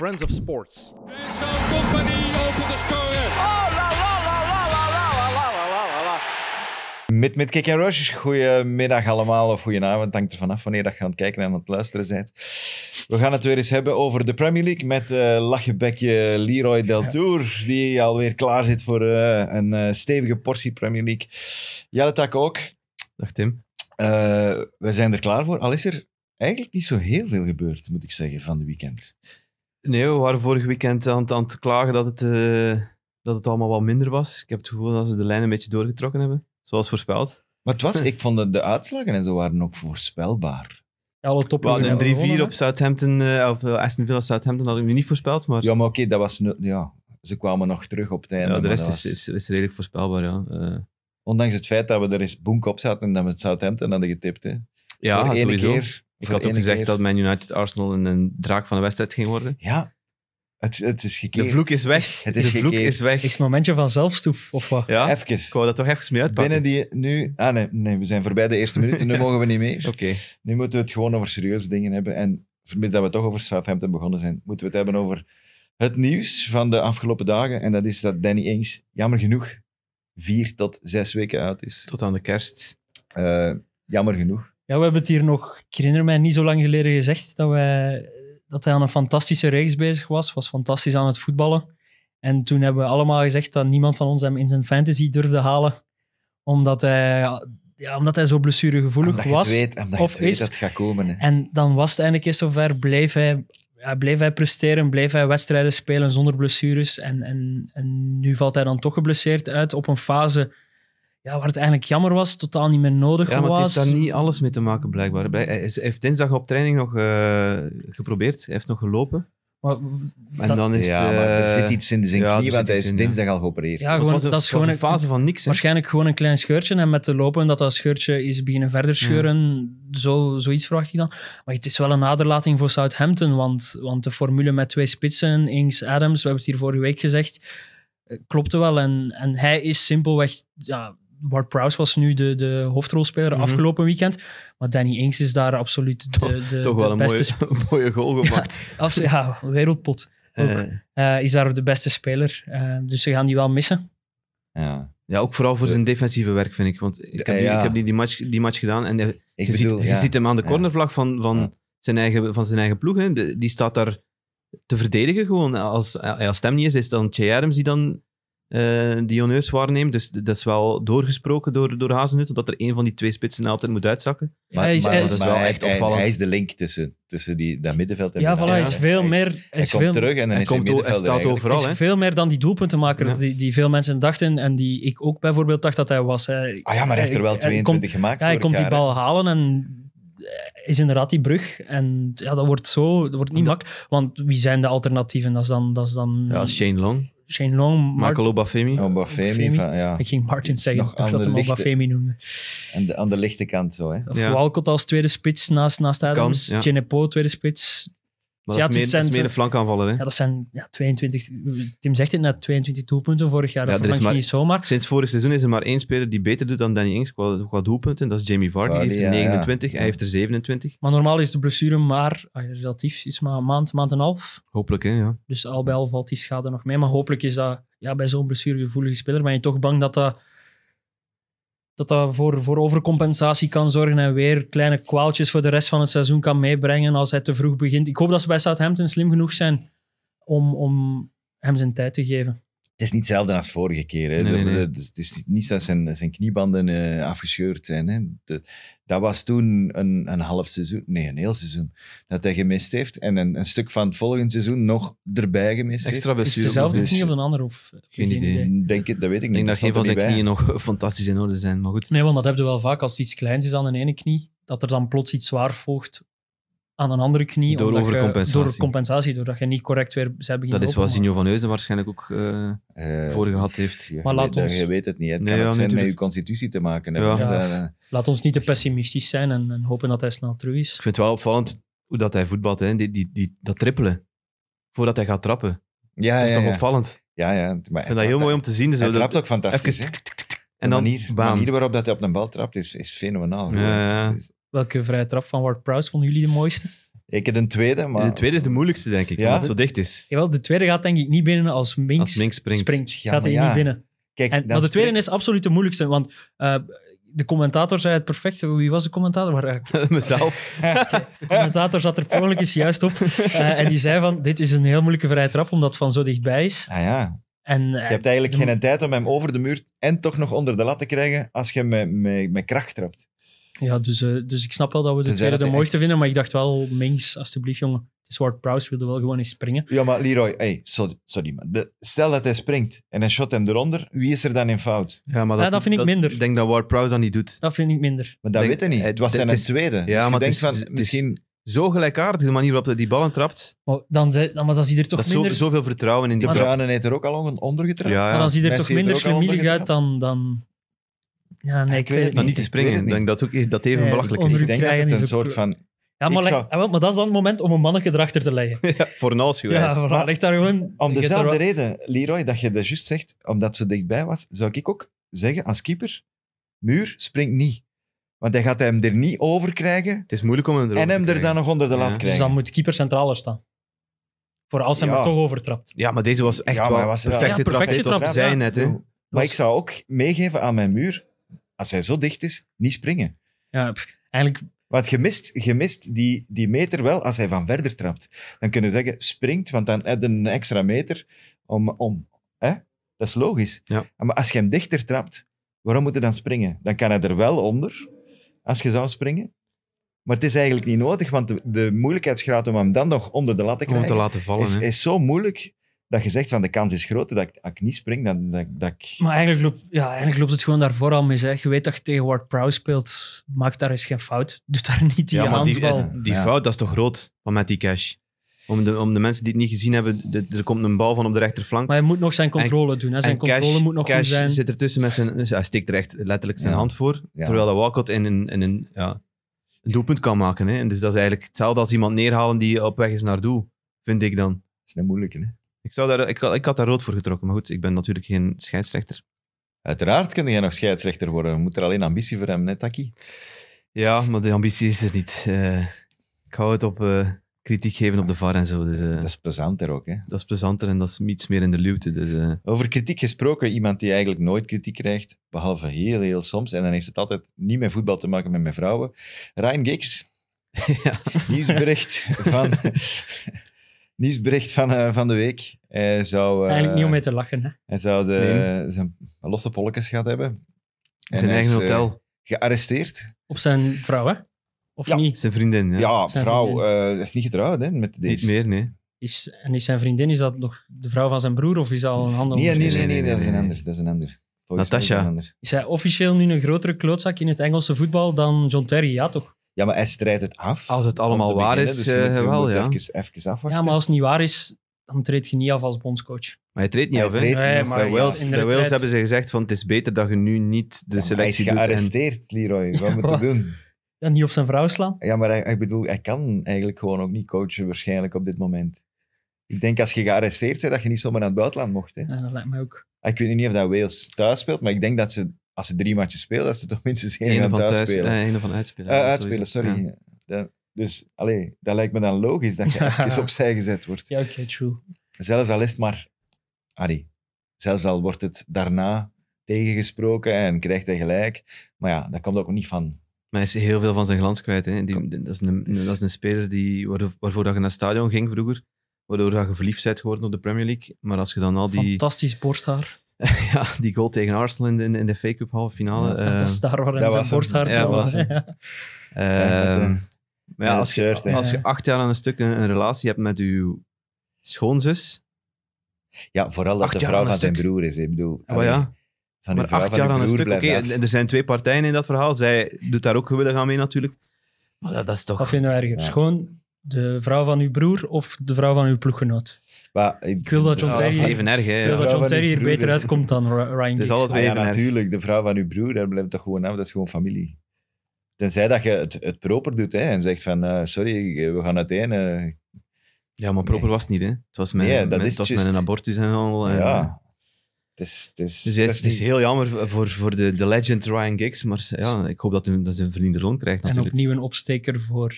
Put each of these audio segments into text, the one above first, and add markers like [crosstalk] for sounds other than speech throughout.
Friends of Sports. Company open the score. Oh, la Met, met goedemiddag allemaal of goedenavond. dank er vanaf wanneer dat je aan het kijken en aan het luisteren bent. We gaan het weer eens hebben over de Premier League met uh, eh, lachebekje Leroy Del Tour, die alweer klaar zit voor eh, een eh, stevige portie Premier League. Jelle Tak ook. Dag Tim. we zijn er klaar voor. Al is er eigenlijk niet zo heel veel gebeurd, moet ik zeggen, van de weekend. Nee, we waren vorig weekend aan, het, aan het klagen dat het, eh, dat het allemaal wat minder was. Ik heb het gevoel dat ze de lijn een beetje doorgetrokken hebben, zoals voorspeld. Maar het was, hm. ik vond de, de uitslagen en zo waren ook voorspelbaar. Alle top We een 3-4 op Southampton, uh, of eh, Aston Villa Southampton hadden we niet voorspeld. Maar... Ja, maar oké, dat was... Ja, ze kwamen nog terug op het einde. Ja, de rest is, is, redelijk voorspelbaar, ja. Ondanks het feit dat we er eens boek op zaten en dat we het Southampton hadden getipt, hè. Ja, sowieso. Keer ik had ook gezegd dat mijn United Arsenal een, een draak van de wedstrijd ging worden. Ja, het, het is gekeerd. De vloek is weg. [laughs] Het is de vloek gekeerd. is weg. Is het momentje van zelfstoef of wat? Ja, even. Ik wou dat toch even mee uitpakken. Binnen die nu... Ah nee, nee we zijn voorbij de eerste [laughs] minuten. Nu mogen we niet meer. Oké. Nu moeten we het gewoon over serieuze dingen hebben. En vermits dat we toch over Southampton begonnen zijn, moeten we het hebben over het nieuws van de afgelopen dagen. En dat is dat Danny Ings, jammer genoeg, vier tot zes weken uit is. Tot aan de kerst. Eh, jammer genoeg. Ja, we hebben het hier nog, ik herinner mij niet zo lang geleden gezegd, dat, wij, dat hij aan een fantastische reeks bezig was. Was fantastisch aan het voetballen. En toen hebben we allemaal gezegd dat niemand van ons hem in zijn fantasy durfde halen. Omdat hij, ja, omdat hij zo blessuregevoelig was. of dat het gaat komen. En dan was het eigenlijk eens zover. Bleef hij, ja, bleef hij presteren, bleef hij wedstrijden spelen zonder blessures. En, en, en nu valt hij dan toch geblesseerd uit op een fase ja, waar het eigenlijk jammer was, totaal niet meer nodig was. Ja, maar het heeft daar niet alles mee te maken, blijkbaar. Hij heeft dinsdag op training nog eh, geprobeerd. Hij heeft nog gelopen. Maar, en dan is er eh, zit iets in de ja, knie, want hij is dinsdag al geopereerd. Ja, gewoon, dat is gewoon een fase van niks. Waarschijnlijk gewoon een klein scheurtje. En met de lopen dat dat scheurtje is beginnen verder scheuren, zo, zoiets verwacht ik dan. Maar het is wel een naderlating voor Southampton, want, want de formule met twee spitsen, Ings, Adams, we hebben het hier vorige week gezegd, eh, klopte wel. En, en hij is simpelweg ja, Ward Prowse was nu de, de hoofdrolspeler mhm. afgelopen weekend. Maar Danny Ings is daar absoluut de, toch, de, toch wel beste een mooie, [laughs] mooie goal gemaakt. [laughs] Ja, wereldpot. Ook. Eh. Eh, is daar de beste speler. Eh, dus ze gaan die wel missen. Ja. ja, ook vooral voor zijn defensieve werk, vind ik. Want ik heb, die, ik heb die, die, match, die match gedaan en je, ziet, je hem aan de cornervlag van, van, zijn, eigen, van zijn eigen ploeg. Hè. die staat daar te verdedigen gewoon. Als, als hem niet is, is dan Che Adams die dan eh, die honneurs waarneemt. Dus dat is wel doorgesproken door, door dat er een van die twee spitsen altijd moet uitzakken. Maar, hij is, dat is wel echt opvallend. Hij, is de link tussen, tussen die, dat middenveld en Ja, voilà, hij is veel meer... Hij, is, hij komt terug en dan hij is hij staat overal. Hij is veel meer dan die doelpuntenmaker die, die veel mensen dachten en die ik ook bijvoorbeeld dacht dat hij was. Hij, ah ja, maar hij heeft er wel 22 komt, gemaakt Ja, hij komt die bal halen en eh, is inderdaad die brug. En ja, dat wordt zo, dat wordt niet makkelijk. Want wie zijn de alternatieven? Dat is dan... Dat is dan ja, Shane Long. Shane Long. Marco Bafemi. Oh, ja. Ik ging Martin zeggen, dat hij lichte, Bafemi noemde. Aan de, aan de lichte kant zo, hè. Of Walcott als tweede spits naast, naast Adams. Kan, ja. tweede spits ja, dat, is meer, dat, een flankaanvaller. Hè? Ja, dat zijn ja, 22... Tim zegt het net, 22 doelpunten vorig jaar. dat is niet zomaar. Sinds vorig seizoen is er maar één speler die beter doet dan Danny Ings qua, doelpunten. Dat is Jamie Vardy. hij heeft er 29, hij heeft er 27. Maar normaal is de blessure maar, ah, relatief, is maar een maand, maand en een half. Hopelijk, hè, ja. Dus al bij al valt die schade nog mee. Maar hopelijk is dat ja, bij zo'n blessuregevoelige speler ben je toch bang dat dat dat dat voor, voor overcompensatie kan zorgen en weer kleine kwaaltjes voor de rest van het seizoen kan meebrengen als hij te vroeg begint. Ik hoop dat ze bij Southampton slim genoeg zijn om, om hem zijn tijd te geven het is niet hetzelfde als vorige keer. Hè. Dus het is niet dat zijn, zijn kniebanden eh, afgescheurd zijn. Hè. dat was toen een, een half seizoen, nee, een heel seizoen, dat hij gemist heeft. En een, stuk van het volgende seizoen nog erbij gemist Extra heeft. Is het dezelfde knie of een ander? Of, geen, idee. Denk het, dat weet ik niet. Ik denk dat, geen van zijn knieën nog eh, fantastisch in orde zijn, maar goed. Nee, want dat heb je wel vaak als iets kleins is aan een ene knie, dat er dan plots iets zwaar volgt aan een andere knie. Door compensatie, door compensatie, doordat je niet correct weer zij beginnen Dat is wat Zinho van Heusden waarschijnlijk ook uh, voor gehad heeft. maar laat ons... Je weet het niet, het kan ja, zijn met je constitutie te maken hebben. Ja. Eh, laat ons niet te pessimistisch zijn en, en, hopen dat hij snel terug is. Ik vind het wel opvallend hoe dat hij voetbalt, hè. Die, die, die, dat trippelen, voordat hij gaat trappen. Ja, dat is toch opvallend? Ja, ja. Maar ik vind dat heel mooi om te zien. hij trapt ook fantastisch, hè? En de manier, waarop dat hij op een bal trapt is, is fenomenaal. ja. Welke vrije trap van Ward Prowse vonden jullie de mooiste? Ik heb een tweede, maar... De tweede is de moeilijkste, denk ik, ja? omdat het zo dicht is. Jawel, de tweede gaat denk ik niet binnen als Minks, springt. gaat hij niet binnen. Kijk, en, de tweede is absoluut de moeilijkste, want eh, de commentator zei het perfect. Wie was de commentator? Waar [laughs] Mezelf. de commentator zat er per eens juist op. [laughs] Eh, en die zei van, dit is een heel moeilijke vrije trap, omdat het van zo dichtbij is. Ah ja. En, je eh, hebt eigenlijk geen tijd om hem over de muur en toch nog onder de lat te krijgen als je met, met, met kracht trapt. Ja, dus, eh, dus ik snap wel dat we de tweede de mooiste vinden, maar ik dacht wel, Minks, alsjeblieft, jongen. Ward Prowse wilde wel gewoon eens springen. Ja, maar Leroy, hey, sorry, sorry man de, stel dat hij springt en hij shot hem eronder, wie is er dan in fout? Ja, maar dat, dat vind ik minder. Ik denk dat Ward Prowse dat niet doet. Dat vind ik minder. Maar dat weet hij niet. Het was zijn tweede. Ja, dus maar denkt van, misschien zo gelijkaardig, de manier waarop hij die ballen trapt. Maar dan, zei, dan, was hij er toch dat minder... Zo, zoveel vertrouwen in die De Bruinen heeft er ook al ondergetrapt. Ja, ja. Maar dan ziet er toch minder schemielig uit dan, dan, ja, nee, ik, weet het niet. niet te springen. Ik denk dat ook, e- dat even belachelijk is. Ik denk dat het een soort van ja, maar, leg, ah, maar dat is dan het moment om een manneke erachter te leggen. [laughs] Ja, voor Nals geweest. daar gewoon... Om dezelfde reden, Leroy, dat je dat juist zegt, omdat ze dichtbij was, zou ik ook zeggen als keeper, Muur springt niet. Want hij gaat hem er niet over krijgen. Het is moeilijk om hem En hem er dan nog onder de ja. Dus krijgen. Dus dan moet keeper centraler staan. Voor als hij hem er toch overtrapt. Ja, maar deze was echt ja, perfect, getrapt. Het zijn net, hè. Maar ik zou ook meegeven aan mijn muur, als hij zo dicht is, niet springen. Ja, eigenlijk... Want je mist, die, die meter wel als hij van verder trapt. Dan kunnen zeggen, springt, want dan heb je een extra meter om... om hè? Dat is logisch. Ja. Maar als je hem dichter trapt, waarom moet hij dan springen? Dan kan hij er wel onder, als je zou springen. Maar het is eigenlijk niet nodig, want de, moeilijkheidsgraad om hem dan nog onder de lat te krijgen... Om te laten vallen, is, is zo moeilijk dat je zegt van de kans is groter dat ik, niet spring. Dan, dat, dat ik... Maar eigenlijk loopt, ja, eigenlijk loopt het gewoon daarvoor al mee zeg Je weet dat je tegen Ward Prowse speelt. Maak daar eens geen fout. [laughs] Doe daar niet die ja, maar Die, eh, die fout, dat is toch groot van met die cash? Om de, om de mensen die het niet gezien hebben, er komt een bal van op de rechterflank. Maar hij moet nog zijn controle doen. Hè. Zijn controle moet nog zijn. zit ertussen met zijn... hij steekt er echt letterlijk zijn hand voor. Terwijl dat Walcott in een... In een ja, een doelpunt kan maken. Hè? En dus dat is eigenlijk hetzelfde als iemand neerhalen die op weg is naar doel, vind ik dan. Dat is net moeilijk, hè? Ik, zou daar, ik, ik had daar rood voor getrokken, maar goed, ik ben natuurlijk geen scheidsrechter. Uiteraard kun jij nog scheidsrechter worden. moet er alleen ambitie voor hebben, hè, Taki? Ja, maar de ambitie is er niet. Eh, ik hou het op eh, kritiek geven op de VAR en zo. Dus, eh, dat is plezanter ook, hè? Dat is plezanter en dat is iets meer in de luwte. Dus, Over kritiek gesproken, iemand die eigenlijk nooit kritiek krijgt, behalve heel, heel soms, en dan heeft het altijd niet met voetbal te maken, met mijn vrouwen. Ryan Giggs. [laughs] ja. Nieuwsbericht van [laughs] nieuwsbericht van, eh, van de week. Hij zou, eh, Eigenlijk niet om mee te lachen. Hè? Hij zou de, zijn losse polletjes gehad hebben. In zijn eigen eh, hotel. gearresteerd. Op zijn vrouw, hè? Of niet? Zijn vriendin. Ja, ja zijn vrouw. is niet getrouwd hè, met deze. Niet meer, nee. Is, en is zijn vriendin, is dat nog de vrouw van zijn broer of is dat al een ander? Nee, nee, nee, nee, dat is een ander. Dat is een ander. Natasha. Is hij officieel nu een grotere klootzak in het Engelse voetbal dan John Terry? Ja, toch? Ja, maar hij strijdt het af. Als het allemaal waar dus is, dus eh, moet, wel, ja. Even, af. afwachten. Ja, maar als het niet waar is, dan treed je niet af als bondscoach. Maar je treedt niet af, hè? maar bij Wales, Wales hebben ze gezegd van het is beter dat je nu niet de selectie doet. Hij is gearresteerd, en... Leroy. Wat moet je doen? Ja, niet op zijn vrouw slaan? Ja, maar ik bedoel, hij kan eigenlijk gewoon ook niet coachen waarschijnlijk op dit moment. Ik denk als je gearresteerd bent, dat je niet zomaar naar het buitenland mocht. Hè? Ja, dat lijkt mij ook. Ik weet niet of dat Wales thuis speelt, maar ik denk dat ze als ze drie matches spelen, dat ze toch minstens één van thuis, spelen. Eh, van uitspelen. Eh, uitspelen, sorry. Dat, dus, allee, dat lijkt me dan logisch dat je [laughs] even opzij gezet wordt. Ja, oké, true. Zelfs al is het maar... Allee, zelfs al wordt het daarna tegengesproken en krijgt hij gelijk. Maar ja, dat komt ook niet van maar hij is heel veel van zijn glans kwijt. Hè. Die, dat, is een, dus- dat, is een, speler die, waarvoor dat je naar het stadion ging vroeger, waardoor dat je verliefd bent geworden op de Premier League. Maar als je dan al die... Fantastisch borsthaar. [laughs] ja, die goal tegen Arsenal in de, in de FA Cup halve finale. dat eh, is daar waar een zijn borsthaar ja, was. [laughs] Ehm, maar als, je, als je acht jaar aan een stuk een, relatie hebt met uw schoonzus. Ja, vooral dat de vrouw van zijn broer is. Ik bedoel, oh, ja. van maar acht jaar aan een stuk. Oké, er zijn twee partijen in dat verhaal. Zij doet daar ook gewillig aan mee natuurlijk. Maar dat, dat is toch... Of je we erger? Schoon, de vrouw van uw broer of de vrouw van uw ploeggenoot. ik, wil dat John Terry, hier beter uitkomt dan Ryan Giggs. altijd ja, natuurlijk. De vrouw van uw broer, daar blijft toch gewoon af. Dat is gewoon familie. Tenzij dat je het, het proper doet hè, en zegt van, eh, sorry, we gaan uiteen. Eh. ja, maar proper was het niet, hè. Het was met, dat is was een abortus en al. En, ja. Het is, het dus is, het, is, niet... heel jammer voor, voor de, de legend Ryan Giggs, maar ja, ik hoop dat hij, dat zijn verdiende loon krijgt natuurlijk. En opnieuw een opsteker voor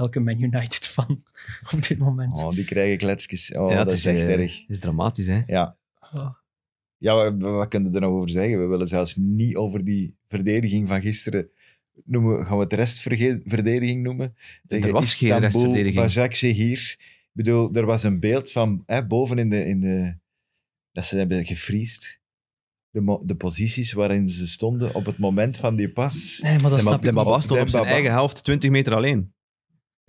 elke Man United fan [laughs] op dit moment. Oh, die krijgen kletsjes. Oh, dat is, echt eh, erg. Het is dramatisch, hè? Ja. Oh. Ja, wat, kunnen we er nou over zeggen? We willen zelfs niet over die verdediging van gisteren noemen. Gaan we het restverdediging noemen? er was geen restverdediging. zie hier. Ik bedoel, er was een beeld van hè, boven in de, in de... Dat ze hebben gefriest. De, de, posities waarin ze stonden op het moment van die pas. Nee, maar dat snap je. Demba op zijn eigen helft 20 meter alleen.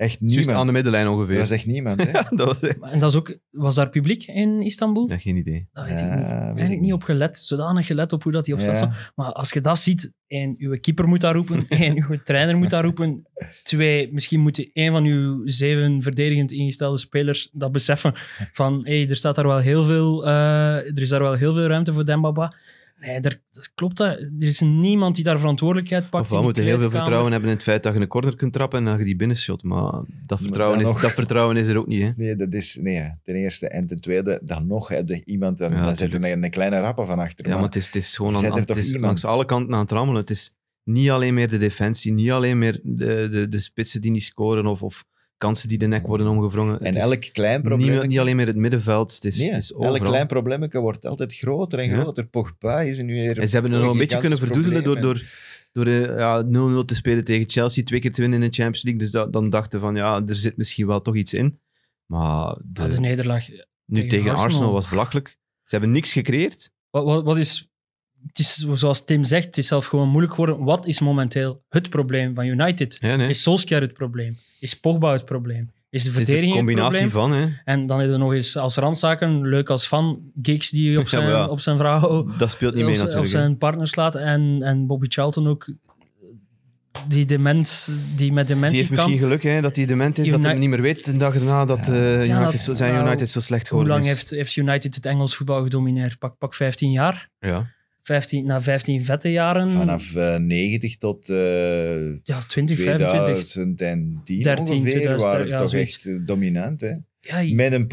Echt niemand. juist aan de middenlijn ongeveer. Dat is echt niemand. Hè? [laughs] ja, dat was, En ook, was daar publiek in Istanbul? Ja, geen idee. Dat weet ik niet. Eigenlijk niet. niet op gelet. Zodanig gelet op hoe dat die op Maar als je dat ziet, en uw keeper moet daar roepen, [laughs] en uw trainer moet daar roepen. Twee, misschien moet één van uw zeven verdedigend ingestelde spelers dat beseffen. Van, hé, hey, er staat daar wel heel veel, eh, er is daar wel heel veel ruimte voor Dembaba. Nee, daar, dat klopt. Dat. Er is niemand die daar verantwoordelijkheid pakt. Of we moeten heel veel vertrouwen hebben in het feit dat je een corner kunt trappen en dat je die binnenshot. Maar dat vertrouwen, is, dat vertrouwen is er ook niet. Hè? Nee, dat is nee, ten eerste. En ten tweede, dan nog heb je iemand, dan, dan zit er een, kleine rapper van achter. Ja, maar, het, is, het is gewoon aan, het is langs alle kanten aan het rammelen. Het is niet alleen meer de defensie, niet alleen meer de, de, de spitsen die niet scoren of, of kansen die de nek worden omgevrongen. En elk klein probleem. Niet, alleen meer het middenveld, het is, nee, Elk klein probleem wordt altijd groter en groter. Ja. Pogba is nu weer. En ze hebben er nog een beetje kunnen verdoezelen door, door, door eh, ja, 0-0 te spelen tegen Chelsea, twee keer te winnen in de Champions League. Dus dan dachten van ja, er zit misschien wel toch iets in. Maar de, dat ah, de nederlaag nu tegen, Arsenal. Arsenal was belachelijk. Ze hebben niks gecreëerd. Wat, wat, wat, is het is, zoals Tim zegt, het is zelf gewoon moeilijk geworden. Wat is momenteel het probleem van United? Is Solskjaer het probleem? Is Pogba het probleem? Is de verdediging is Een combinatie van, hè? En dan is er nog eens als randzaken, leuk als van, gigs die [laughs] op zijn, op zijn vrouw... Dat speelt niet mee natuurlijk. Op zijn partners slaat en, en Bobby Charlton ook die dement, die met dementie Die heeft misschien geluk hè, dat hij dement is, dat hij niet meer weet de dag daarna dat eh, United, zijn United zo slecht geworden is. Hoe lang heeft, heeft United het Engels voetbal gedomineerd? Pak, pak 15 jaar. Ja. 15, na 15 vette jaren. Vanaf uh, eh, 90 tot uh, ja, 20, 2010 13, ongeveer 2000, waren ze ja, toch echt dominant. Hè? Ja, Met een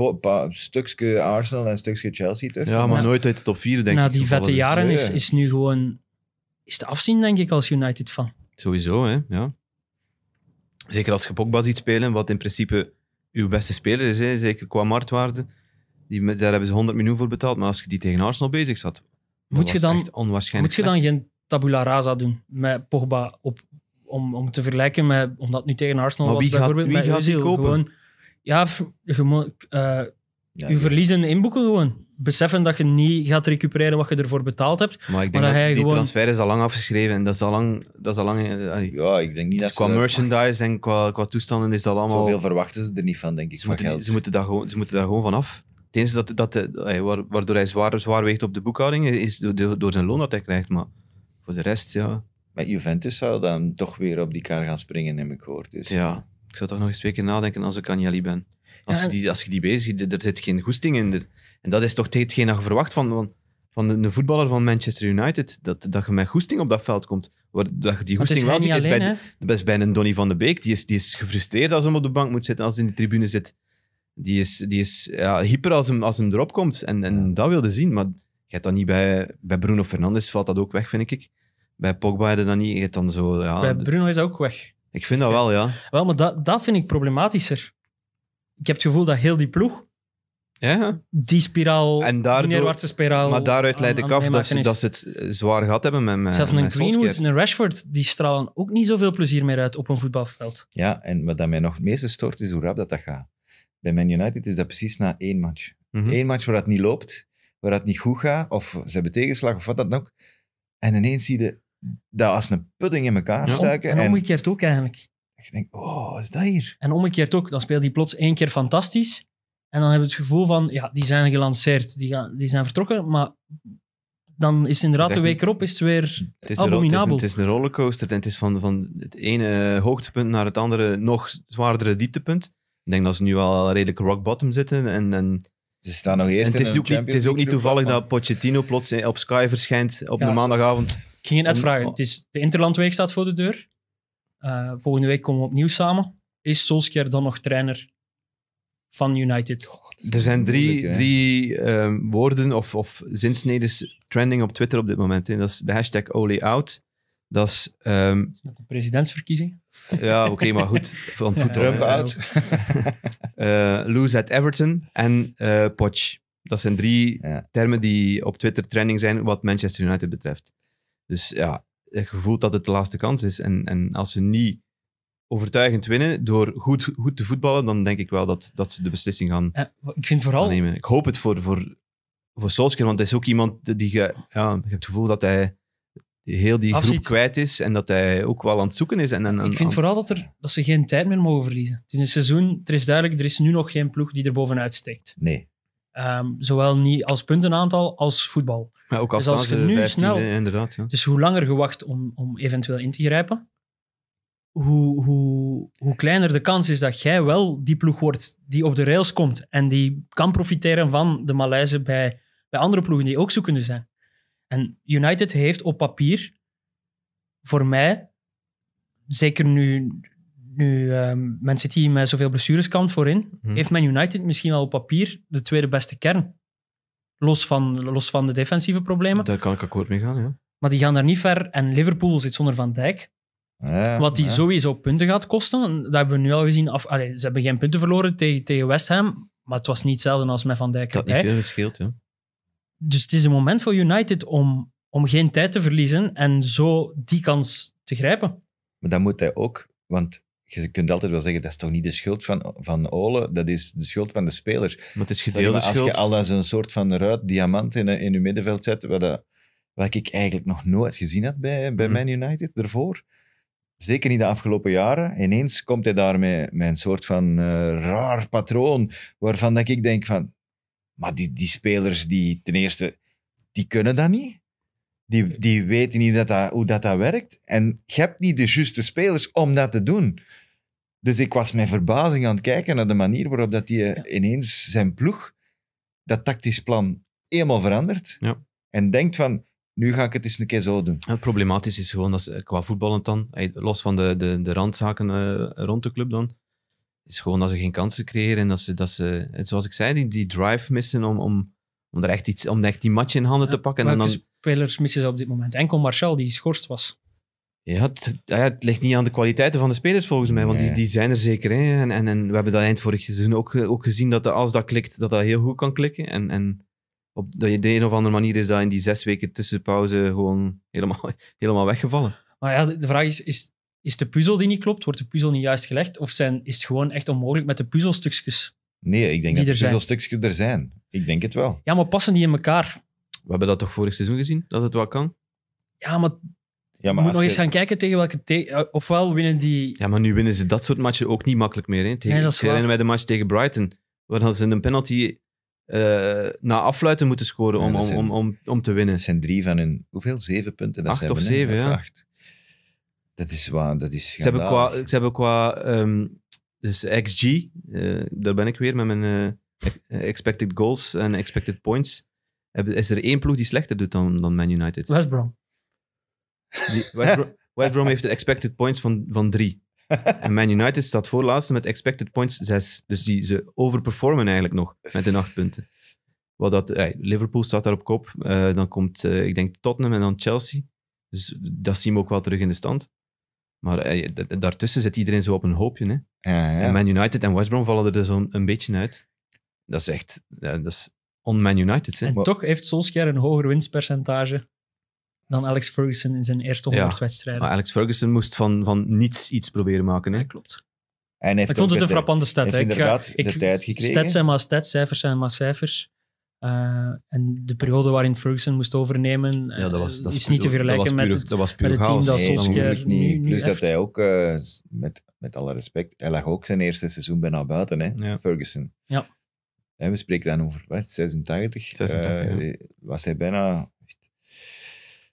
stukje Arsenal en een stukje Chelsea tussen. Ja, maar nooit uit de top 4, denk na ik. Na die vette dus, jaren is, is nu gewoon... Is te afzien, denk ik, als United fan. Sowieso, hè. Ja. Zeker als je Pogba ziet spelen, wat in principe uw beste speler is, hè, zeker qua marktwaarde. Die, daar hebben ze 100 miljoen voor betaald. Maar als je die tegen Arsenal bezig zat, moet je, dan, moet je dan geen tabula rasa doen met Pogba op, om, om te vergelijken met, omdat nu tegen Arsenal was gaat, bijvoorbeeld, met kopen? Gewoon, ja, je eh, verliezen inboeken gewoon. Beseffen dat je niet gaat recupereren wat je ervoor betaald hebt. Maar ik denk die transfer is al lang afgeschreven. En dat is al lang... Dat is al lang eh, ja, ik denk niet dat qua merchandise en qua, qua toestanden is dat allemaal... Zoveel verwachten ze er niet van, denk ik, ze moeten, geld. Ze moeten, daar gewoon, ze moeten daar gewoon het enige dat, dat, eh, waardoor hij zwaar, zwaar weegt op de boekhouding is door, door zijn loon dat hij krijgt. Maar voor de rest, ja. Met Juventus zou dan toch weer op die kar gaan springen, neem ik hoor Dus. Ja, ik zou toch nog eens twee keer nadenken als ik aan jullie ben. Als, je die, als je die bezig er zit geen goesting in. En dat is toch hetgeen dat je verwacht van, van, van een voetballer van Manchester United. Dat, dat je met goesting op dat veld komt. dat je die goesting wel niet is, bij, is bij een Donny van de Beek. Die is, die is gefrustreerd als hij op de bank moet zitten, als hij in de tribune zit die is, die is ja, hyper als hem, als hem erop komt. En, en dat wilde zien. Maar je hebt dat niet bij, bij Bruno Fernandes, valt dat ook weg, vind ik. Bij Pogba je dat niet. Je hebt dan zo, ja, bij Bruno is dat ook weg. Ik vind dat wel, ja. Wel, maar dat, dat vind ik problematischer. Ik heb het gevoel dat heel die ploeg ja. Die spiraal, die neerwaartse spiraal. Maar daaruit leid ik af dat ze, dat ze het zwaar gehad hebben met mijn Zelfs een Greenwood en een Rashford, die stralen ook niet zoveel plezier meer uit op een voetbalveld. Ja, en wat mij nog het meeste stoort, is hoe rap dat, dat gaat. Bij Man United is dat precies na één match. Mhm. Eén match waar het niet loopt, waar het niet goed gaat, of ze hebben tegenslag of wat dan ook. En ineens zie je dat als een pudding in elkaar ja, stuiken. En, en omgekeerd ook eigenlijk. Ik denk, oh, wat is dat hier? En omgekeerd ook, dan speelt hij plots één keer fantastisch. En dan heb je het gevoel van, ja, die zijn gelanceerd, die, gaan, die zijn vertrokken, maar dan is inderdaad de week erop is het weer het is abominabel. het, is een, het, is een, rollercoaster en het is van, van het ene hoogtepunt naar het andere nog zwaardere dieptepunt. Ik denk dat ze nu al redelijk rock bottom zitten. En, ze staan nog eerst in het is, ook niet, het is ook niet toevallig dat Pochettino plots eh, op Sky verschijnt op de maandagavond. Ik ging net vragen? Oh. Het is, de Interlandweek staat voor de deur. Eh, volgende week komen we opnieuw samen. Is Solskjaer dan nog trainer van United? Oh, er zijn drie, drie ehm, woorden of, of zinsnedes trending op Twitter op dit moment. Hè. Dat is de hashtag OleOut. Dat is... Ehm, de presidentsverkiezing. Ja, oké, maar goed. Van het voetbal. uit. uh, lose at Everton en uh, Poch. Dat zijn drie termen die op Twitter trending zijn wat Manchester United betreft. Dus ja, het gevoel dat het de laatste kans is. En, en als ze niet overtuigend winnen door goed, goed te voetballen, dan denk ik wel dat, dat ze de beslissing gaan ja, eh, ik vind vooral... nemen. Ik hoop het voor, voor, voor Solskjaer, want hij is ook iemand die... ja, ik het gevoel dat hij heel die groep kwijt is en dat hij ook wel aan het zoeken is. En, en, ik vind vooral dat, er, dat ze geen tijd meer mogen verliezen. Het is een seizoen, er is duidelijk, er is nu nog geen ploeg die er bovenuit steekt. Nee. Ehm, zowel niet als puntenaantal als voetbal. Maar ook als, dus als nu snel. Inderdaad, ja. Dus hoe langer je wacht om, om eventueel in te grijpen, hoe, hoe, hoe kleiner de kans is dat jij wel die ploeg wordt die op de rails komt en die kan profiteren van de malaise bij, bij andere ploegen die ook zoekende zijn. En United heeft op papier voor mij, zeker nu, nu zit ehm, Man City met zoveel blessures kan voorin, mhm. heeft Man United misschien wel op papier de tweede beste kern. Los van, los van de defensieve problemen. Daar kan ik akkoord mee gaan, ja. Maar die gaan daar niet ver. En Liverpool zit zonder Van Dijk. Ja, wat die sowieso punten gaat kosten. Dat hebben we nu al gezien. Af, ze hebben geen punten verloren tegen, tegen West Ham. Maar het was niet hetzelfde als met Van Dijk. Dat heeft veel gescheeld, ja. Dus het is een moment voor United om, om geen tijd te verliezen en zo die kans te grijpen. Maar dat moet hij ook, want je kunt altijd wel zeggen, dat is toch niet de schuld van, van Ole, dat is de schuld van de speler. Maar het is gedeelde schuld. Als je al als een soort van ruit diamant in, in je middenveld zet, wat, eh, wat ik eigenlijk nog nooit gezien had bij, bij hmm. Man United ervoor, zeker niet de afgelopen jaren, ineens komt hij daarmee met, een soort van eh, raar patroon, waarvan dat ik denk van, maar die, die spelers, die ten eerste, die kunnen dat niet. Die, die weten niet dat dat, hoe dat, dat werkt. En je hebt niet de juiste spelers om dat te doen. Dus ik was met verbazing aan het kijken naar de manier waarop dat die eh, ineens zijn ploeg, dat tactisch plan, eenmaal verandert. Ja. En denkt van, nu ga ik het eens een keer zo doen. Het problematisch is gewoon dat ze, eh, qua voetballend dan, eh, los van de, de, de randzaken rond de club dan, is gewoon dat ze geen kansen creëren. En dat ze, dat ze eh, zoals ik zei, die, die drive missen om, om, om, er echt iets, om echt die match in handen te pakken. En dan... Dus spelers missen ze op dit moment? Enkel Martial, die schorst was. Ja het, ja, het, ligt niet aan de kwaliteiten van de spelers volgens mij, want die, die zijn er zeker. Hè? En, en, we hebben dat eind vorig seizoen ook, eh, ook gezien dat de, als dat klikt, dat dat heel goed kan klikken. En, en op de, een of andere manier is dat in die zes weken tussen pauze gewoon helemaal, [laughs] helemaal weggevallen. Maar ja, de vraag is, is is de puzzel die niet klopt? Wordt de puzzel niet juist gelegd? Of zijn, is het gewoon echt onmogelijk met de puzzelstukjes? Nee, ik denk dat de puzzelstukjes er zijn. Ik denk het wel. Ja, maar passen die in elkaar? We hebben dat toch vorig seizoen gezien, dat het wel kan? Ja, maar ja, maar moet nog je... eens gaan kijken tegen welke... Eh, ofwel winnen die... Ja, maar nu winnen ze dat soort matchen ook niet makkelijk meer. Hè? Tegen... Nee, dat is herinner mij de match tegen Brighton, waar ze een penalty eh, na afluiten moeten scoren om, om, om, om, te winnen. Het zijn drie van hun... Hoeveel? Zeven punten? Dat acht of hebben, zeven, ja. acht. Dat is waar, dat is Ze hebben qua, ze hebben qua ehm, dus XG, eh, daar ben ik weer met mijn eh, expected goals en expected points. Is er één ploeg die slechter doet dan, dan Man United? West Brom. West, Brom heeft de expected points van, van drie. en Man United staat voorlaatste met expected points zes Dus die, ze overperformen eigenlijk nog met de acht punten. Wat dat, eh, Liverpool staat daar op kop. dan komt, ik denk, Tottenham en dan Chelsea. Dus dat zien we ook wel terug in de stand. Maar eh, daartussen zit iedereen zo op een hoopje. Hè? Ja, ja. En Man United en West Brom vallen er dus een, beetje uit. Dat is echt... dat is on-Man United. En toch heeft Solskjaer een hoger winstpercentage dan Alex Ferguson in zijn eerste 100 wedstrijden. Maar Alex Ferguson moest van, van niets iets proberen maken. Hè? klopt. En Ik vond het een de- frappante stat. Ik inderdaad de tijd gekregen. Stats zijn maar stats, cijfers zijn maar cijfers. Eh, en de periode waarin Ferguson moest overnemen dat eh, was, is, niet te vergelijken met, het, dat was het team dat Solskjaer nee, Plus dat hij ook, eh, met, met alle respect, hij lag ook zijn eerste seizoen bijna buiten, hè, Ferguson. Ja. En we spreken dan over wat, 86. 86 Was hij bijna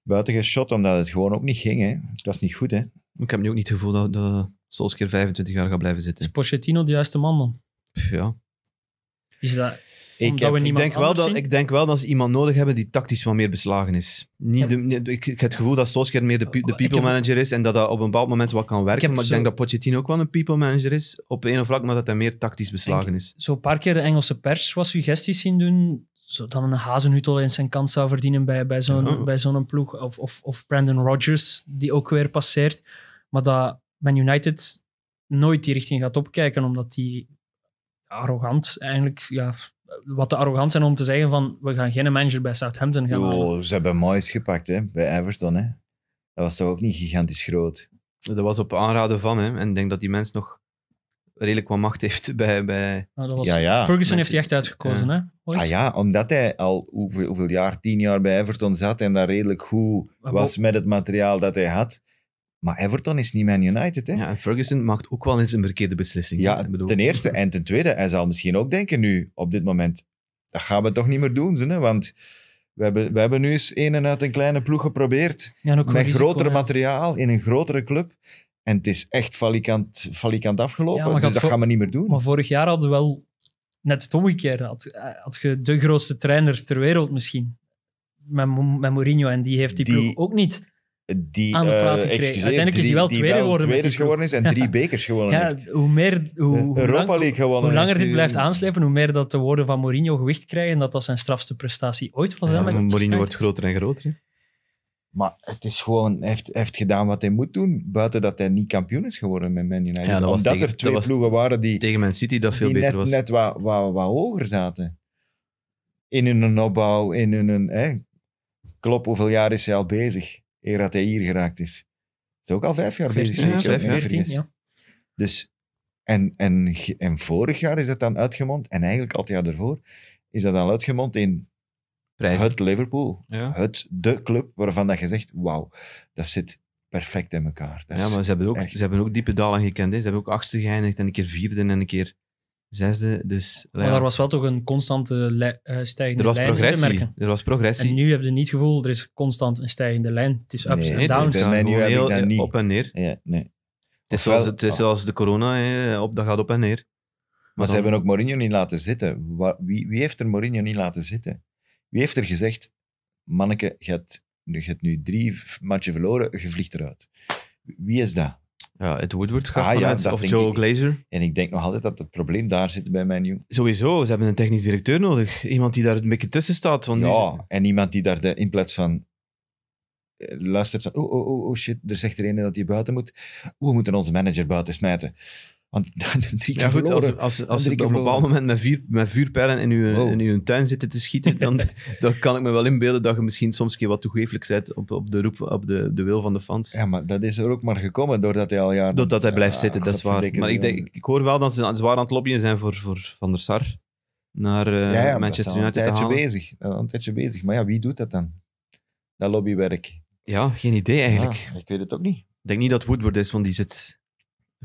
buiten geschot, omdat het gewoon ook niet ging. Hè. Het was niet goed. Hè. Ik heb nu ook niet het gevoel dat, dat Solskjaer 25 jaar gaat blijven zitten. Is Pochettino de juiste man dan? Ja. Is dat... Ik, ik, denk wel dat, ik denk wel dat ze iemand nodig hebben die tactisch wat meer beslagen is. Niet de, ik, heb het gevoel dat Solskjaer meer de, de people manager is en dat dat op een bepaald moment wat kan werken. maar ik denk dat Pochettino ook wel een people manager is op een of vlak, maar dat hij meer tactisch beslagen is. is. een paar keer de Engelse pers wat suggesties zien doen, zodat een Hazenhutel eens zijn kans zou verdienen bij, bij zo'n bij ploeg. Of, of, of Brandon Rodgers, die ook weer passeert. Maar dat Man United nooit die richting gaat opkijken, omdat die arrogant eigenlijk... Ja, wat te arrogant zijn om te zeggen van we gaan geen manager bij Southampton gaan halen. ze hebben Moyes gepakt hè, bij Everton. Hè. Dat was toch ook niet gigantisch groot. Dat was op aanraden van. Hè. En ik denk dat die mens nog redelijk wat macht heeft [laughs] bij... bij... Ah, ja, ja. Ferguson heeft hij echt uitgekozen. Hè? Ah, ja, omdat hij al hoeveel, hoeveel, jaar, tien jaar bij Everton zat en daar redelijk goed was met het materiaal dat hij had. Maar Everton is niet mijn United. Hè? Ja, en Ferguson maakt ook wel eens een verkeerde beslissing. Ja, ten eerste. En ten tweede, hij zal misschien ook denken nu, op dit moment, dat gaan we toch niet meer doen. Hè? Want we hebben, we hebben nu eens een en uit een kleine ploeg geprobeerd. met groter materiaal, in een grotere club. En het is echt valikant, valikant afgelopen, dus dat gaan we niet meer doen. Maar vorig jaar hadden we wel net het omgekeerde. Had, eh, had je de grootste trainer ter wereld misschien. Met, met Mourinho, en die heeft die, die... ploeg ook niet die eh, Uiteindelijk is hij wel tweede, geworden, tweede is geworden. is en drie [laughs] bekers gewonnen ja, heeft. Hoe meer, hoe, eh, hoe langer hij dit eh, blijft aanslepen, hoe meer dat de woorden van Mourinho gewicht krijgen. dat dat zijn strafste prestatie ooit was. Ja, Mourinho wordt groter en groter. Hè? Maar het is gewoon, hij heeft, heeft, gedaan wat hij moet doen, buiten dat hij niet kampioen is geworden met Man United. dat Omdat er twee ploegen waren die... Tegen Man City dat veel beter net, was. net wat, wat, wat, hoger zaten. In hun opbouw, in hun... Hè. Klop, hoeveel jaar is hij al bezig? eer dat hij hier geraakt is. Is ook al vijf jaar bezig? Ja, vijf Dus, en, en, en vorig jaar is dat dan uitgemond, en eigenlijk al het jaar daarvoor, is dat dan uitgemond in het Liverpool. Het, de club waarvan dat je zegt, wauw, dat zit perfect in elkaar. ja, maar ze hebben, ook, ze hebben ook diepe dalen gekend. Hè. Ze hebben ook achtste geëindigd en een keer vierde en een keer zesde. Dus, maar ja. er was wel toch een constante eh, stijgende lijn te merken. Er was progressie. En nu heb je niet het gevoel, er is constant een stijgende lijn. Het is ups en downs. nu heb ik dat niet. Op en neer. Ja, nee. Het is, zoals, het is ah. zoals de corona, hè, op, dat gaat op en neer. Maar, ze hebben ook Mourinho niet laten zitten. Wie, wie, heeft er Mourinho niet laten zitten? Wie heeft er gezegd, manneke, je hebt, hebt nu drie matchen verloren, je vliegt eruit. Wie is dat? Ja, het Woodward gaat ah, vanuit, of Joe Glazer. En ik denk nog altijd dat het probleem daar zit bij mijn jong Sowieso, ze hebben een technisch directeur nodig. Iemand die daar een beetje tussen staat. Want ja, en iemand die daar de, in plaats van eh, luistert, oh, oh, oh, oh, shit, er zegt er een dat hij buiten moet. we moeten onze manager buiten smijten. [laughs] ja, goed, Als, als, als op een bepaald moment met, vier, met vuurpijlen in uw, in uw tuin zitten te schieten, [laughs] dan, dan kan ik me wel inbeelden dat je misschien soms een keer wat toegeeflijk bent op, op, de, roep, op de, de wil van de fans. Ja, maar dat is er ook maar gekomen doordat hij al jaren... Doordat hij blijft zitten, dat is waar. Maar ik, denk, ik hoor wel dat ze zwaar aan het lobbyen zijn voor, voor Van der Sar naar uh, Manchester United te Bezig. Dat een tijdje bezig. Maar ja, wie doet dat dan? Dat lobbywerk. Ja, geen idee eigenlijk. Ah, ik weet het ook niet. Ik denk niet dat Woodward is, want die zit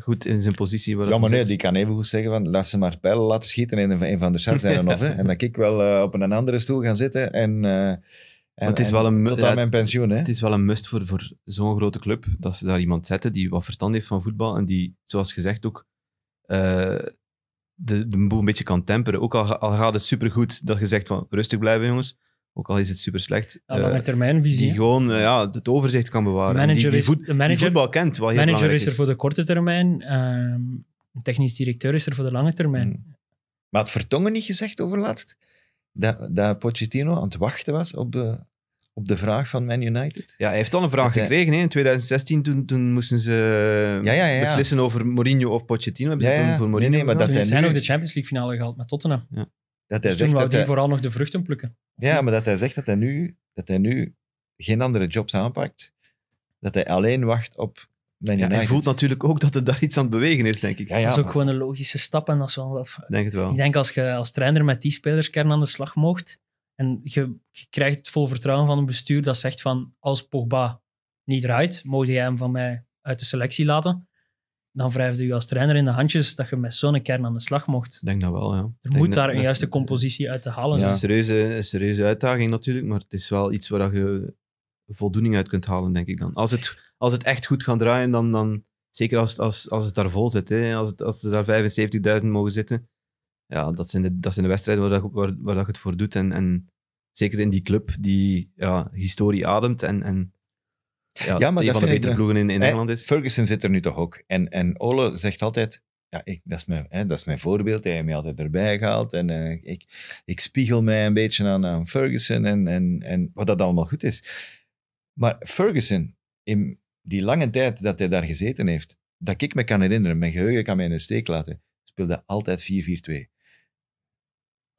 goed in zijn positie. Ja, maar nee, die kan even goed zeggen van laat ze maar pijlen laten schieten en een van de Sar zijn of. Hè. [laughs] En dat ik wel eh, op een andere stoel gaan zitten en... Eh, het is wel een, tot aan mijn pensioen. Hè? Het is wel een must voor, voor zo'n grote club, dat ze daar iemand zetten die wat verstand heeft van voetbal en die, zoals gezegd, ook eh, de, boel een beetje kan temperen. Ook al, al gaat het supergoed, dat je zegt van rustig blijven jongens, ook al is het super slecht. Ja, lange eh, termijnvisie. Die gewoon eh, ja, het overzicht kan bewaren. Manager die, is, de manager, voetbal kent. manager is er voor de korte termijn, um, technisch directeur is er voor de lange termijn. Hmm. Maar had Vertongen niet gezegd overlaatst dat, dat Pochettino aan het wachten was op de, op de vraag van Man United? Ja, hij heeft al een vraag gekregen. In 2016 toen, toen moesten ze ja, ja, ja, beslissen over Mourinho of Pochettino. Hebben ze toen voor Mourinho nee, maar dat hij zijn ook de Champions League finale gehaald met Tottenham. Ja. Dat hij dus zegt dat hij, vooral nog de vruchten plukken. Ja, maar dat hij zegt dat hij, nu, dat hij nu geen andere jobs aanpakt. Dat hij alleen wacht op Man ja, Hij voelt natuurlijk ook dat er daar iets aan het bewegen is, denk ik. dat is ook gewoon een logische stap. En dat is wel, denk het wel. Ik denk als je als trainer met die spelerskern aan de slag mocht en je, krijgt het vol vertrouwen van een bestuur dat zegt van als Pogba niet draait, mogen jij hem van mij uit de selectie laten dan wrijfde je als trainer in de handjes dat je met zo'n kern aan de slag mocht. Ik denk dat wel, ja. Er moet daar een juiste compositie uit te halen. Het is een serieuze, serieuze uitdaging natuurlijk, maar het is wel iets waar je voldoening uit kunt halen, denk ik dan. Als het, als het echt goed gaat draaien, dan, dan zeker als, als, als het daar vol zit, hè, als, het, als er daar 75.000 mogen zitten, ja, dat zijn de, dat zijn de wedstrijden waar, dat, waar, dat je het voor doet. En, en zeker in die club die ja, historie ademt en, en ja, maar een van de betere ploegen in, in Engeland is. Ferguson zit er nu toch ook. En, en Ole zegt altijd, ja, ik, dat, is mijn, hè, dat is mijn voorbeeld. Hij heeft mij altijd erbij gehaald. En, eh, ik, ik, spiegel mij een beetje aan, aan Ferguson en, en, en wat dat allemaal goed is. Maar Ferguson, in die lange tijd dat hij daar gezeten heeft, dat ik me kan herinneren, mijn geheugen kan mij in de steek laten, speelde altijd 4-4-2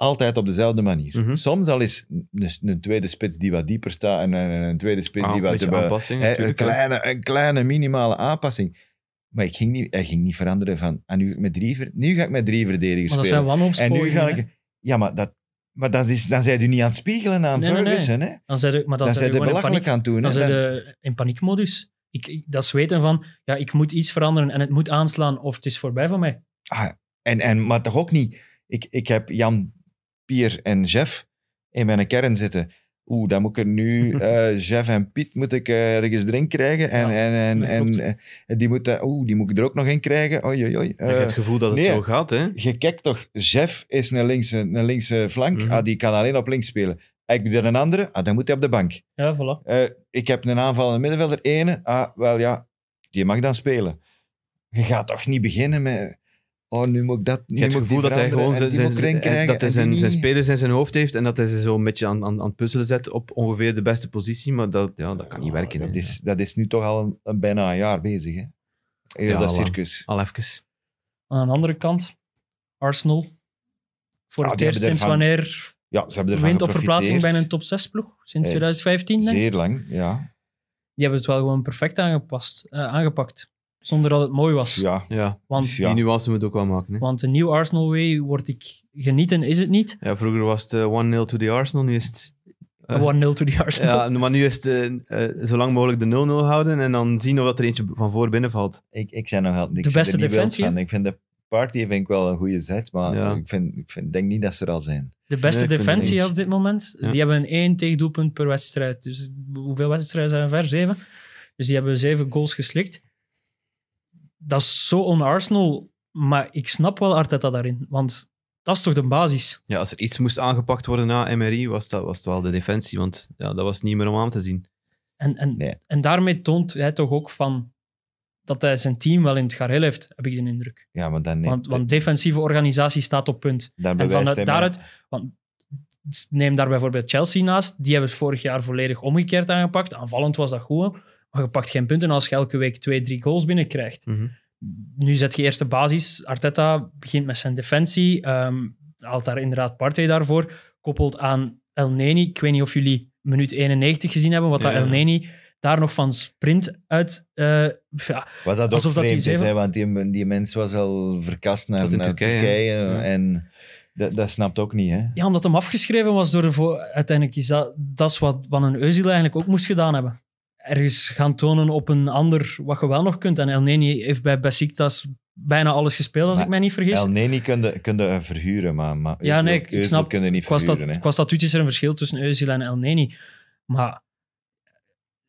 altijd op dezelfde manier. Mhm. Soms al is een, een, tweede spits die wat dieper staat en een, eh, een tweede spits ah, die wat... Een, een, kleine, een kleine minimale aanpassing. Maar ik ging niet, hij ging niet veranderen van... En ah, nu, met drie, nu ga ik met drie verdedigers spelen. zijn En nu ga ik... Ja, maar dat, maar dat is, dan zijn u niet aan het spiegelen aan het Dan zijn u, maar dan, dan u belachelijk paniek, aan doen. Dan, zijn in paniekmodus. Ik, dat is weten van, ja, ik moet iets veranderen en het moet aanslaan of het is voorbij van mij. Ah, en, en, maar toch ook niet. Ik, ik heb Jan Pier en Jeff in mijn kern zitten. Oeh, dan moet ik er nu, uh, [laughs] Jeff en Piet moet ik uh, ergens drink krijgen. En, en, en, en, eh, die, moet, oeh, die moet ik er ook nog in krijgen. Oei, oei, uh, het gevoel dat het zo gaat, hè? Je kijkt toch, Jeff is een linkse, een linkse flank. Mhm. ah, die kan alleen op links spelen. Ah, ik doe er een andere, ah, dan moet hij op de bank. Ja, voilà. ik heb een aanvallende middenvelder, ene. Ah, wel ja, die mag dan spelen. Je gaat toch niet beginnen met oh, nu moet ik dat, het gevoel dat hij gewoon zijn, zijn, dat zijn spelers in zijn hoofd heeft en dat hij ze zo een beetje aan, aan, aan het puzzelen zet op ongeveer de beste positie, maar dat, ja, dat kan niet ah, werken. Dat, is, dat is nu toch al een, bijna een jaar bezig, hè? Heel dat circus. Al, even. Aan de andere kant, Arsenal. Voor het eerst sinds wanneer ja, ze hebben wint op verplaatsing bij een top 6 ploeg? Sinds 2015, denk Zeer lang, ja. Die hebben het wel gewoon perfect aangepast, eh, aangepakt. Zonder dat het mooi was. Ja. ja. Want, dus Die nuance moet ook wel maken. Hè? Want een nieuw Arsenal way word ik genieten, is het niet? Ja, vroeger was het 1-0 eh, to the Arsenal, nu is het... 1-0 eh, to the Arsenal. Ja, maar nu is het eh, zo lang mogelijk de 0-0 houden en dan zien of dat er eentje van voor binnenvalt. Ik, ik zijn nog altijd niks de beste defensie. Ik vind de party vind ik wel een goede zet, maar ik, vind, ik vind, denk niet dat ze er al zijn. De beste defensie op dit moment. Die hebben een één tegendoelpunt per wedstrijd. Dus hoeveel wedstrijden zijn er ver? Zeven. Dus die hebben zeven goals geslikt dat is zo on-Arsenal, maar ik snap wel Arteta daarin. Want dat is toch de basis? Ja, als er iets moest aangepakt worden na MRI, was dat, was het wel de defensie. Want ja, dat was niet meer om aan te zien. En, en, en daarmee toont hij toch ook van dat hij zijn team wel in het gareel heeft, heb ik de indruk. Ja, maar dan want, want defensieve organisatie staat op punt. en vanuit daaruit... Want neem daar bijvoorbeeld Chelsea naast. Die hebben het vorig jaar volledig omgekeerd aangepakt. Aanvallend was dat goed. Maar je pakt geen punten als je elke week twee, drie goals binnenkrijgt. Mhm. Nu zet je eerste basis. Arteta begint met zijn defensie. Um, haalt daar inderdaad party daarvoor. Koppelt aan El Neni. Ik weet niet of jullie minuut 91 gezien hebben, wat dat El Neni daar nog van sprint uit. Eh, wat dat alsof vreemd is, want die, die mens was al verkast naar, naar Turkije. En dat, snapt ook niet, hè? Ja, omdat hem afgeschreven was door Uiteindelijk is dat, wat, een Eusil eigenlijk ook moest gedaan hebben ergens gaan tonen op een ander wat je wel nog kunt. En El Neni heeft bij Besiktas bijna alles gespeeld, als ik mij niet vergis. El Neni kunde, kunde eh, verhuren, maar, maar ja, nee, ik, snap, niet verhuren. Qua, is er een verschil tussen Eusil en El Neni. Maar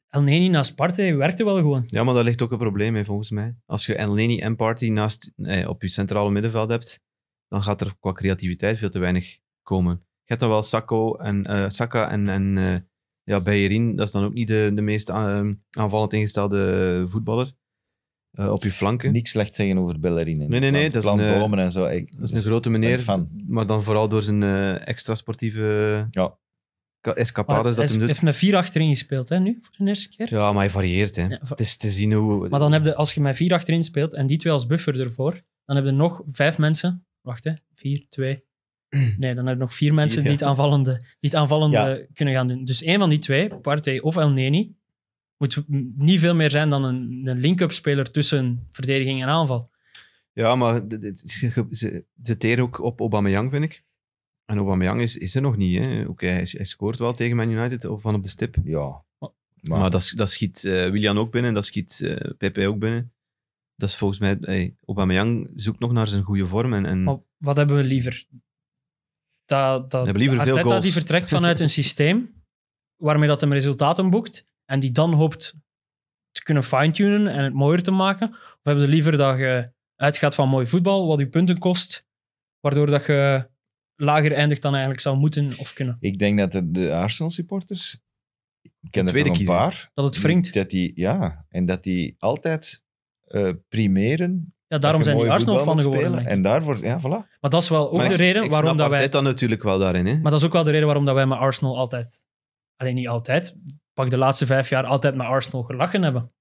El Neni naast Partey werkte wel gewoon. Ja, maar daar ligt ook een probleem mee, volgens mij. Als je El Neni en Partey naast, op je centrale middenveld hebt, dan gaat er qua creativiteit veel te weinig komen. Je hebt dan wel Sakko en, eh, Saka en, en eh, ja, Beyerin, dat is dan ook niet de, de meest eh, aanvallend ingestelde voetballer. Eh, op je flanken. Niks slecht zeggen over Bellerin. Nee, nee, nee. Dat is, een, eh, en zo. dat is een grote meneer. Maar dan vooral door zijn extra sportieve ja. escapades. Hij heeft met vier achterin gespeeld hè, nu, voor de eerste keer. Ja, maar hij varieert. Hè. het is te zien hoe... Maar dan heb je, als je met vier achterin speelt en die twee als buffer ervoor, dan heb je nog vijf mensen. Wacht, hè. Vier, twee, [clears throat] Nee, dan heb je nog vier mensen die het aanvallende, die het aanvallende kunnen gaan doen. Dus één van die twee, Partey of El Neni, moet niet veel meer zijn dan een, een link-up speler tussen verdediging en aanval. Ja, maar ze, ze ook op Aubameyang, vind ik. En Aubameyang is, is er nog niet. Oké, hij, scoort wel tegen Man United of van op de stip. Ja. Maar, dat, dat schiet eh, William ook binnen, dat schiet eh, Pepe ook binnen. Dat is volgens mij... Hey, Aubameyang zoekt nog naar zijn goede vorm. En, en... wat hebben we liever? dat, dat Arteta die vertrekt vanuit een systeem waarmee dat hem resultaten boekt en die dan hoopt te kunnen fine-tunen en het mooier te maken. Of hebben we liever dat je uitgaat van mooi voetbal, wat je punten kost, waardoor dat je lager eindigt dan eigenlijk zou moeten of kunnen? Ik denk dat de, Arsenal-supporters, ik ken een paar, dat het wringt. Dat die, ja, en dat die altijd eh, primeren ja, daarom zijn die arsenal van geworden. En daarvoor, ja, voilà. Maar dat is wel ook de reden ik waarom dat wij... dan natuurlijk wel daarin, hè? Maar dat is ook wel de reden waarom dat wij met Arsenal altijd... Alleen niet altijd. Pak de laatste vijf jaar altijd met Arsenal gelachen hebben.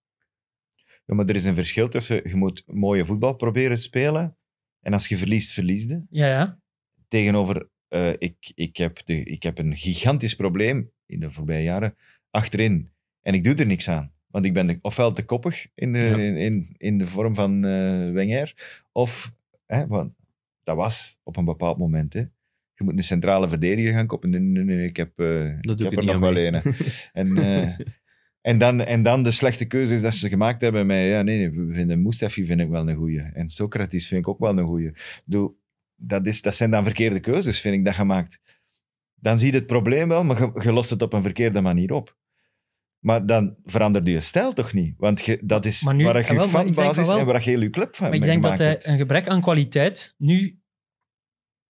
Ja, maar er is een verschil tussen... Je moet mooie voetbal proberen te spelen. En als je verliest, verliesde. Ja, ja. Tegenover... Eh, ik, ik, heb de, ik heb een gigantisch probleem in de voorbije jaren achterin. En ik doe er niks aan. Want ik ben ofwel te koppig in de, in, in, de vorm van uh, Wenger, of, hè, want dat was op een bepaald moment. Hè. Je moet een centrale verdediger gaan kopen. Nee, nee, nee, ik heb, eh, ik heb er nog wel een. [laughs] en, eh, en, dan, en dan de slechte keuzes dat ze gemaakt hebben. Met, ja, nee, nee, we vinden Mustafi vind ik wel een goeie. En Socrates vind ik ook wel een goeie. do dat, is, dat zijn dan verkeerde keuzes, vind ik, dat gemaakt. Dan zie je het probleem wel, maar je lost het op een verkeerde manier op. Maar dan veranderde je stijl toch niet? Want je, dat is waar je ah, wel, fanbasis en waar je heel je club van maar ik denk dat hij een gebrek aan kwaliteit nu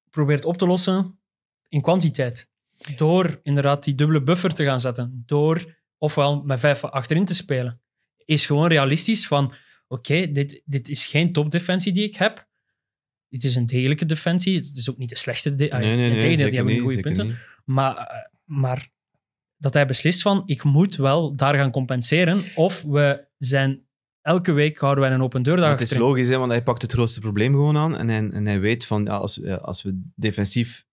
probeert op te lossen in kwantiteit. Door inderdaad die dubbele buffer te gaan zetten. Door ofwel met vijf achterin te spelen. Is gewoon realistisch van... Oké, dit, dit is geen topdefensie die ik heb. Dit is een degelijke defensie. Het is ook niet de slechtste. De nee, die hebben goede punten. Maar, eh, maar dat hij beslist van, ik moet wel daar gaan compenseren, of we zijn elke week houden wij een open deur. Het is logisch, hè, want hij pakt het grootste probleem gewoon aan. En hij, en hij weet van ja, als, als we defensief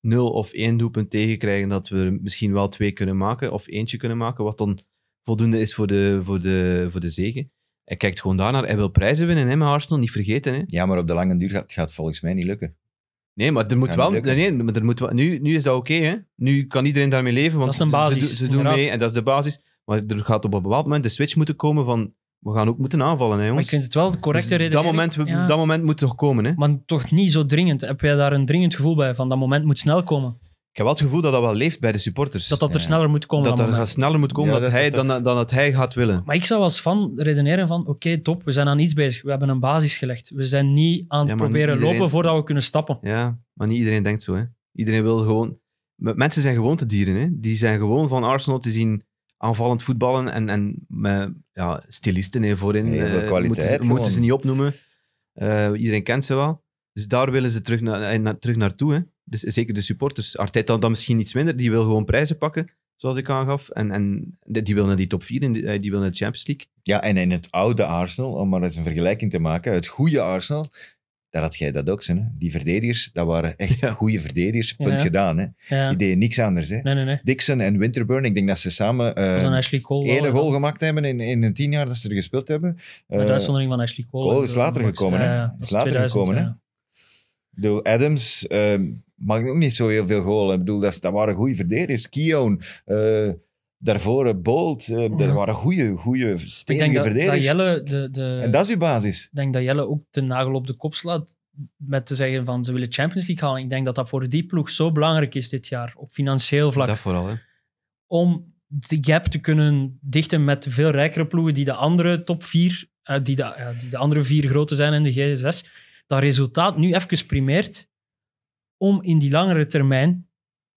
0 of 1 doelpunt tegenkrijgen, dat we er misschien wel twee kunnen maken of eentje kunnen maken. Wat dan voldoende is voor de, voor de, voor de zegen. Hij kijkt gewoon daarnaar. Hij wil prijzen winnen, hè, met Arsenal, niet vergeten. Hè. Ja, maar op de lange duur gaat het gaat volgens mij niet lukken. Nee, maar er moet wel. Nee, maar er moet wel nu, nu is dat oké. nu kan iedereen daarmee leven. Want dat is een basis. Ze, doen mee en dat is de basis. Maar er gaat op een bepaald moment de switch moeten komen van. We gaan ook moeten aanvallen, hè, jongens. Maar ik vind het wel de dus correcte reden. dat moment, dat moment moet toch komen, hè? Maar toch niet zo dringend. Heb jij daar een dringend gevoel bij? Van dat moment moet snel komen ik heb wel het gevoel dat dat wel leeft bij de supporters. Dat dat er sneller moet komen. Dat dan er sneller moet komen dat, hij, dan, dan dat hij gaat willen. Maar ik zou als fan redeneren van, oké, top, we zijn aan iets bezig. We hebben een basis gelegd. We zijn niet aan het proberen lopen voordat we kunnen stappen. Ja, maar niet iedereen denkt zo. Hè. Iedereen wil gewoon... Mensen zijn gewoon dieren Hè. Die zijn gewoon van Arsenal te zien aanvallend voetballen en, en met ja, stilisten hè, voorin. Heel eh, veel kwaliteit. Moeten ze, niet opnoemen. Eh, iedereen kent ze wel. Dus daar willen ze terug, naar, eh, naar, terug naartoe. Hè. Dus, zeker de supporters. Arteta dan misschien iets minder. Die wil gewoon prijzen pakken, zoals ik aangaf. En, en die wil naar die top 4, in eh, die wil de Champions League. Ja, en in het oude Arsenal, om maar eens een vergelijking te maken, het goede Arsenal, daar had jij dat ook. Hè? Die verdedigers, dat waren echt goede verdedigers. Punt gedaan. Hè? Die deden niks anders. Hè? Dixon en Winterburn, ik denk dat ze samen uh, Cole, ene eh, goal gemaakt hebben in, in een tien jaar dat ze er gespeeld hebben. Uh, Met uitzondering van Ashley Cole. Cole is later gekomen. hè? is later gekomen. Hè? bedoel, Adams uh, maakt ook niet zo heel veel goal. Ik bedoel, dat, dat waren goede verdedigers. Kion, eh, daarvoor eh, Bolt, eh, dat waren goede, goede stevige verdedigers. Dat Jelle de, de, en dat is uw basis. Ik denk dat Jelle ook de nagel op de kop slaat met te zeggen van ze willen Champions League halen. Ik denk dat dat voor die ploeg zo belangrijk is dit jaar, op financieel vlak. Dat vooral, hè. Om de gap te kunnen dichten met veel rijkere ploegen die de andere top vier, die, de, die de andere vier grote zijn in de G6 dat resultaat nu even primeert om in die langere termijn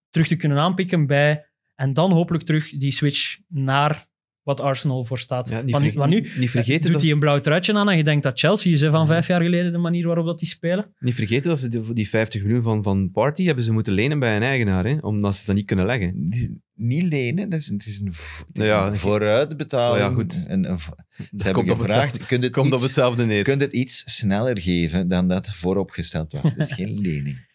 terug te kunnen aanpikken bij en dan hopelijk terug die switch naar wat Arsenal voor staat. maar nu niet vergeten doet dat... hij een blauw truitje aan en je denkt dat Chelsea is van vijf jaar geleden de manier waarop dat die spelen. Niet vergeten dat ze die, 50 miljoen van, van Party hebben ze moeten lenen bij een eigenaar, hè, omdat ze dat niet kunnen leggen. Die, niet lenen, dat is, het is een, ja, vooruitbetaling. Oh ja, goed. ze dat hebben gevraagd, op kunt het komt iets, op hetzelfde neer. Kunt het iets sneller geven dan dat vooropgesteld was? Het is [laughs] geen lening.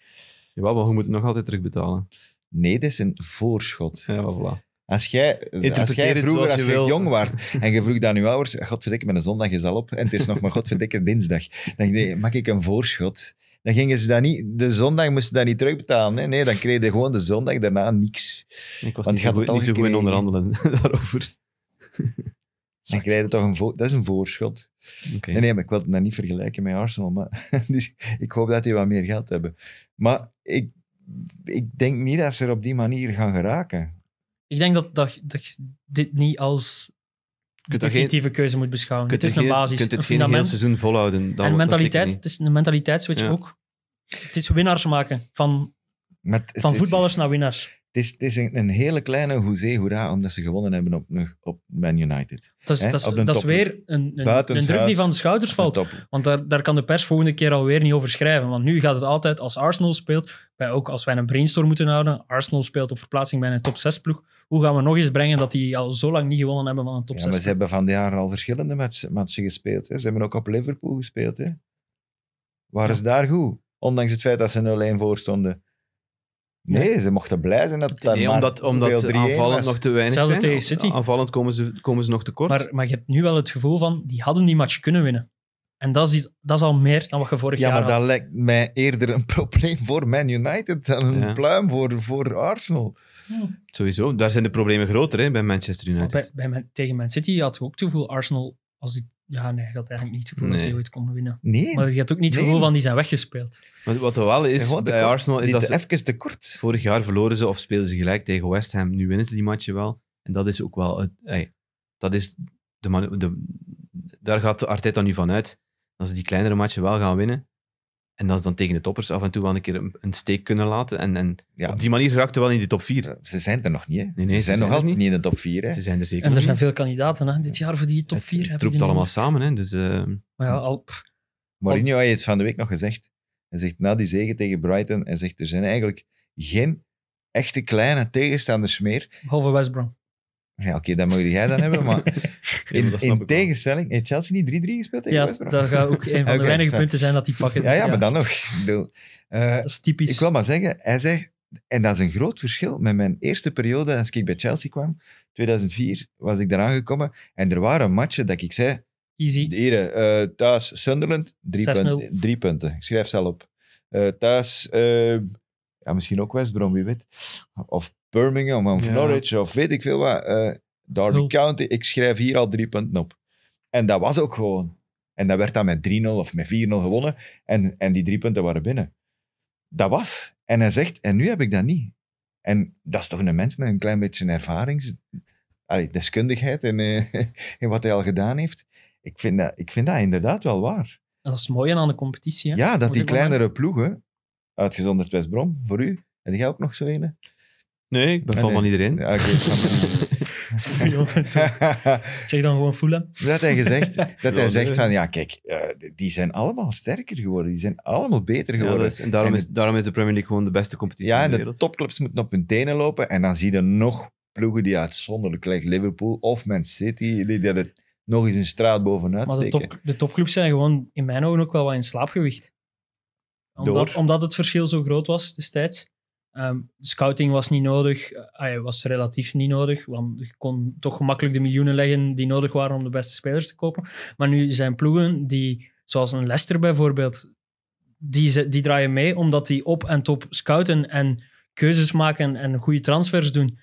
Jawel, maar we moeten nog altijd terugbetalen. Nee, dit is een voorschot. Ja, voilà. Als jij, als jij vroeger, als jong was en je vroeg dan je ouders, godverdikke, mijn zondag is al op en het is nog maar godverdikke dinsdag. Dan dacht je, maak ik een voorschot? Dan gingen ze dat niet, de zondag moesten dat niet terugbetalen. Nee, dan kreeg je gewoon de zondag daarna niks. Ik was Want niet, zo, niet zo goed in onderhandelen [laughs] daarover. Ze krijg toch een, vo- dat is een voorschot. Nee, nee, maar ik wil het nou niet vergelijken met Arsenal. Maar, [laughs] dus ik hoop dat die wat meer geld hebben. Maar ik, ik denk niet dat ze er op die manier gaan geraken. Ik denk dat, dat, dat je dit niet als de definitieve keuze moet beschouwen. Het is een basis. Je kunt het een heel seizoen volhouden. Dat, en mentaliteit, het is een mentaliteitsswitch ook. Het is winnaars maken van, Met, van voetballers naar winnaars. Het is, is een, hele kleine hoezee hoera omdat ze gewonnen hebben op, op Man United. Dat is, weer een, een, een, druk die van de schouders valt. Want daar, kan de pers volgende keer alweer niet over schrijven. Want nu gaat het altijd als Arsenal speelt. Wij ook als wij een brainstorm moeten houden. Arsenal speelt op verplaatsing bij een top 6 ploeg. Hoe gaan we nog eens brengen dat die al zo lang niet gewonnen hebben van een top ja, maar ze hebben van de jaren al verschillende matchen gespeeld. Hè. Ze hebben ook op Liverpool gespeeld. Hè. Waren ze daar goed? Ondanks het feit dat ze 0-1 voor stonden. Nee, ze mochten blij zijn dat daar nee, maar omdat, ze aanvallend nog te weinig Hetzelfde zijn. tegen City. Aanvallend komen ze, komen ze nog te kort. Maar, maar je hebt nu wel het gevoel van, die hadden die match kunnen winnen. En dat is, dat is al meer dan wat je vorig ja, jaar had. Ja, maar dat lijkt mij eerder een [laughs] probleem voor Man United dan een pluim voor, voor Arsenal. Hmm. Sowieso, daar zijn de problemen groter hè, bij Manchester United. Bij, bij, tegen Man City had je ook het gevoel, Arsenal als die, ja, nee, je had eigenlijk niet het gevoel dat hij ooit kon winnen. Nee. Maar je had ook niet het gevoel van die zijn weggespeeld. Wat, wat er wel is bij Arsenal is dat ze... Even te kort. Vorig jaar verloren ze of speelden ze gelijk tegen West Ham. Nu winnen ze die matchen wel. En dat is ook wel... Het, hey, dat is de, de, daar gaat Arteta nu van uit. Dat ze die kleinere matchen wel gaan winnen. En dat is dan tegen de toppers af en toe wel een keer een, steek kunnen laten. En, en op die manier raakte wel in die top 4. Ze zijn er nog niet. Hè? ze, zijn, nog altijd niet in de top 4. Ze zijn er zeker. En er zijn veel kandidaten hè, dit jaar voor die top 4. Het, het roept allemaal samen. Hè, dus, ehm, maar ja, al, Mourinho heeft van de week nog gezegd. Hij zegt na die zegen tegen Brighton: hij zegt, er zijn eigenlijk geen echte kleine tegenstanders meer. Behalve West Brom. Ja, oké, dat mag jij dan hebben. Maar [laughs] [laughs] in, in tegenstelling, heeft Chelsea niet 3-3 gespeeld tegen Ja, dat gaat ook een van de [laughs] weinige punten zijn dat die pakken. Ja, ja, maar dan nog. Eh, dat is typisch. Ik wil maar zeggen, hij zegt, en dat is een groot verschil met mijn eerste periode als ik bij Chelsea kwam. 2004 was ik eraan gekomen en er waren matchen dat ik zei, Easy. Hier, eh, thuis Sunderland, drie, punt, drie punten. Ik schrijf zelf op. Eh, thuis, ja, misschien ook West Brom, wie weet. Of Birmingham, of Norwich, of weet ik veel wat. Derby County, ik schrijf hier al drie punten op. En dat was ook gewoon. En dat werd dan met 3-0 of met 4-0 gewonnen. En, en die drie punten waren binnen. Dat was. En hij zegt, en nu heb ik dat niet. En dat is toch een mens met een klein beetje ervaring, deskundigheid en eh, [laughs] in wat hij al gedaan heeft. Ik vind, dat, ik vind dat inderdaad wel waar. Dat is mooi aan de competitie. Hè? Ja, dat die kleinere ploegen, uitgezonderd West-Brom, voor u, en jij ook nog zo een? Nee, ik ben en, ah, van, nee, iedereen. Ja, okay, van, [laughs] [laughs] zeg dan gewoon voelen? Dat hij, gezegd, [laughs] dat hij zegt van, ja kijk, eh, die zijn allemaal sterker geworden. Die zijn allemaal beter geworden. en, daarom, is, de, daarom is de Premier League gewoon de beste competitie ja, in de, topclubs moeten op hun tenen lopen. En dan zie je nog ploegen die uitzonderlijk, like Liverpool of Man City, die dat het nog eens een straat bovenuit steken. Maar de, top, de topclubs zijn gewoon in mijn ogen ook wel wat in slaapgewicht. Omdat, omdat het verschil zo groot was destijds. Ehm, scouting was niet nodig, eh, ah, was relatief niet nodig, want je kon toch gemakkelijk de miljoenen leggen die nodig waren om de beste spelers te kopen. Maar nu zijn ploegen die, zoals een Leicester bijvoorbeeld, die, die draaien mee omdat die op en top scouten en keuzes maken en goede transfers doen.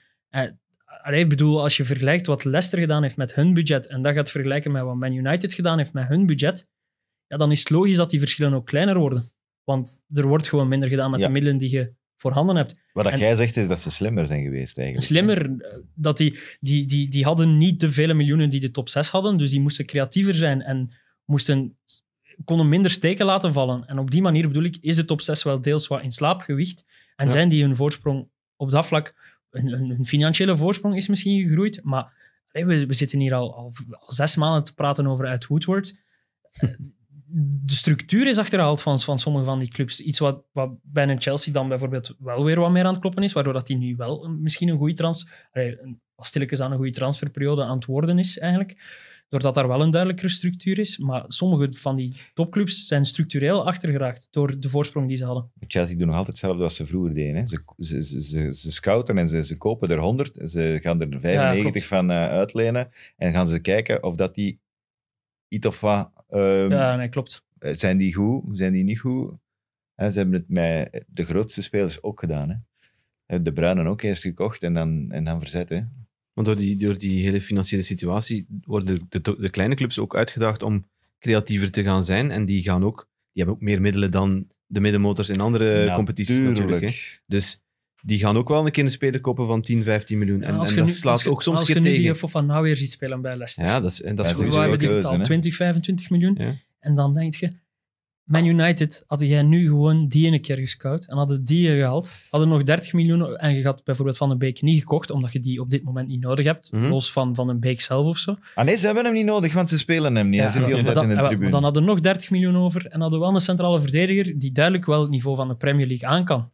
Uh, ik bedoel, als je vergelijkt wat Leicester gedaan heeft met hun budget en dat gaat vergelijken met wat Man United gedaan heeft met hun budget, ja, dan is het logisch dat die verschillen ook kleiner worden. Want er wordt gewoon minder gedaan met de middelen die je voorhanden hebt. Wat en, jij zegt is dat ze slimmer zijn geweest eigenlijk. Slimmer, eh, dat die, die, die, die hadden niet de vele miljoenen die de top 6 hadden, dus die moesten creatiever zijn en moesten, konden minder steken laten vallen. En op die manier bedoel ik, is de top 6 wel deels wat in slaap gewicht en zijn die hun voorsprong op dat vlak, hun, financiële voorsprong is misschien gegroeid, maar we, we zitten hier al, al, zes maanden te praten over uit Woodward. Eh, de structuur is achterhaald van, van sommige van die clubs. Iets wat, wat bij een Chelsea dan bijvoorbeeld wel weer wat meer aan het kloppen is, waardoor dat die nu wel misschien een goede trans... Stilletjes aan een goede transferperiode aan het worden is, eigenlijk. Doordat daar wel een duidelijkere structuur is. Maar sommige van die topclubs zijn structureel achtergeraakt door de voorsprong die ze hadden. Chelsea doen nog altijd hetzelfde als ze vroeger deden. Hè? Ze, ze, ze, scouten en ze, ze kopen er 100. Ze gaan er 95 van eh, uitlenen. En gaan ze kijken of dat die iets ehm, wat. ja, nee, klopt. Eh, zijn die goed? Zijn die niet goed? ze hebben het met de grootste spelers ook gedaan. Hè. De Bruinen ook eerst gekocht en dan, en dan verzet. Hè. Want door die, door die hele financiële situatie worden de, de, kleine clubs ook uitgedaagd om creatiever te gaan zijn. En die, gaan ook, die hebben ook meer middelen dan de middenmotors in andere competities natuurlijk. Hè. Dus die gaan ook wel een keer een speler kopen van 10, 15 miljoen. En, als en dat slaat als ook soms Als je nu die nou weer ziet spelen bij Leicester. Ja, dat is, en dat is ja, Waar hebben die betaald? 20, 25 miljoen? En dan denk je... Man United, had jij nu gewoon die een keer gescout en hadden die je gehaald, hadden nog 30 miljoen en je had bijvoorbeeld Van den Beek niet gekocht, omdat je die op dit moment niet nodig hebt, mhm. los van Van den Beek zelf of zo. Ah nee, ze hebben hem niet nodig, want ze spelen hem niet. Ja, hij zit hier altijd in de tribune. dan hadden nog 30 miljoen over en hadden wel een centrale verdediger die duidelijk wel het niveau van de Premier League aan kan.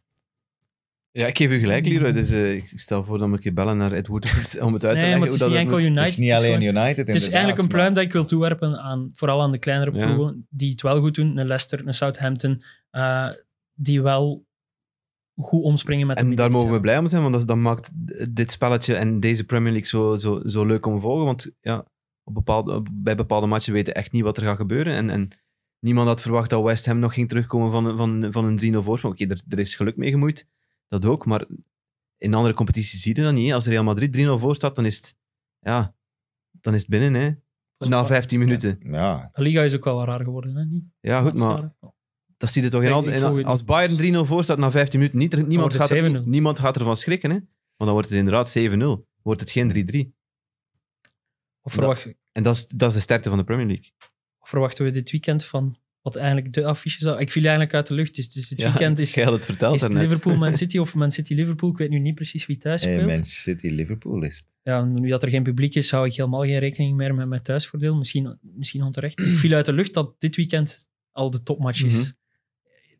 Ja, ik geef u gelijk, Leroy. Dus eh, ik stel voor dat we een keer bellen naar Ed Woodward [laughs] om het uit te leggen. het is niet is niet alleen United, Het is, eigenlijk een pluim dat ik wil toewerpen aan vooral aan de kleinere ploegen die het wel goed doen. Een Leicester, een Southampton, eh, die wel goed omspringen met en de En daar mogen we blij om zijn, want dat, maakt dit spelletje en deze Premier League zo, zo, zo leuk om te volgen. Want ja, op bepaalde, bij bepaalde matchen weten echt niet wat er gaat gebeuren. En, en niemand had verwacht dat West Ham nog ging terugkomen van, van, van een 3-0 voorsprong. Oké, er, er is geluk mee gemoeid dat ook. Maar in andere competities zie je dat niet. Als Real Madrid 3-0 voor staat, dan is het, ja, dan is het binnen. Hè. Na 15 minuten. Ja. De Liga is ook wel raar geworden. Hè? Ja, goed, maar dat zie je toch in, nee, al, als Bayern 3-0 voor staat na 15 minuten, niet, niemand, gaat er, niemand gaat ervan schrikken. Hè? Want dan wordt het inderdaad 7-0. Wordt het geen 3-3. Of verwacht... En dat is, dat is de sterkte van de Premier League. Of verwachten we dit weekend van wat eigenlijk de affiche zou... Ik viel eigenlijk uit de lucht, dus, dit dus het weekend is, [laughs] is Liverpool-Man [laughs] City of Man City-Liverpool. Ik weet nu niet precies wie thuis speelt. Hey, Man City-Liverpool is Ja, nu dat er geen publiek is, hou ik helemaal geen rekening meer met mijn thuisvoordeel. Misschien, misschien onterecht. ik [clears throat] viel uit de lucht dat dit weekend al de topmatch is. Mhm.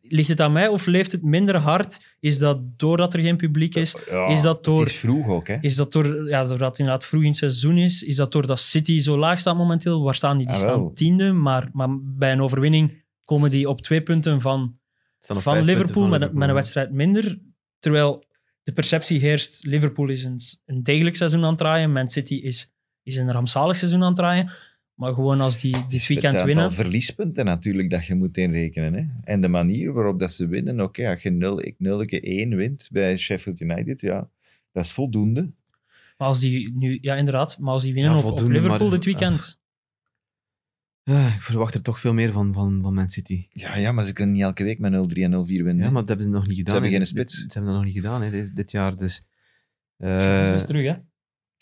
Ligt het aan mij of leeft het minder hard? Is dat doordat er geen publiek is? is dat door, het is vroeg ook, hè? Is dat door, ja, doordat het inderdaad vroeg in het seizoen is? Is dat doordat City zo laag staat momenteel? Waar staan die? Die ah, staan tiende, maar, maar bij een overwinning komen die op twee punten van, van Liverpool, met, een, met een wedstrijd minder. Terwijl de perceptie heerst, Liverpool is een, een degelijk seizoen aan het draaien, Man City is, is een rampzalig seizoen aan het draaien. Maar gewoon als die dit weekend het winnen. Het verliespunten natuurlijk dat je moet inrekenen. Hè? En de manier waarop dat ze winnen. Oké, als je 0 0 1 wint bij Sheffield United, ja, dat is voldoende. Maar als die nu, ja inderdaad, maar als die winnen op, Liverpool dit weekend. Ja, ik verwacht er toch veel meer van, van, van Man City. Ja, ja, maar ze kunnen niet elke week met 0-3 en 0-4 winnen. Ja, maar dat hebben ze nog niet gedaan. Ze hebben geen spits. Ze hebben dat nog niet gedaan hè, dit, jaar. Dus, uh, is terug, hè?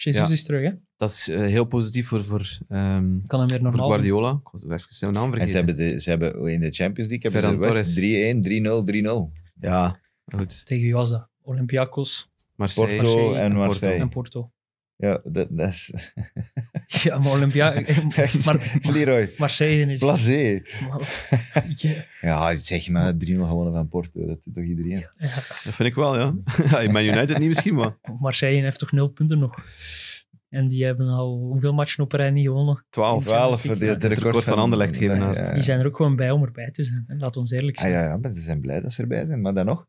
Jesus ja. is terug, hè? Dat is eh, heel positief voor, voor, um, kan hem weer Guardiola. Ik was even zijn naam En ze hebben, ze hebben in de Champions League hebben ze 3-1, 3-0, 3-0. Ja, goed. Tegen wie was Olympiakos, Marseille. Porto en Marseille. En Porto. Ja, dat, dat [laughs] ja, maar Olympia... [laughs] [laughs] maar, Leroy. Marseille is... Blasé. Ja, zeg maar, 3-0 gewonnen van Porto. Dat doet toch iedereen? Dat vind ik wel, ja. ja Man United niet misschien, maar... Marseille heeft toch nul punten nog? En die hebben al hoeveel matchen op rij niet gewonnen? 12. 12 voor de, record, van, van Anderlecht Ja, ja. Die zijn er ook gewoon bij om erbij te zijn. Laat ons eerlijk ah, zijn. ja, ja, maar ze zijn blij dat ze erbij zijn. Maar dan nog?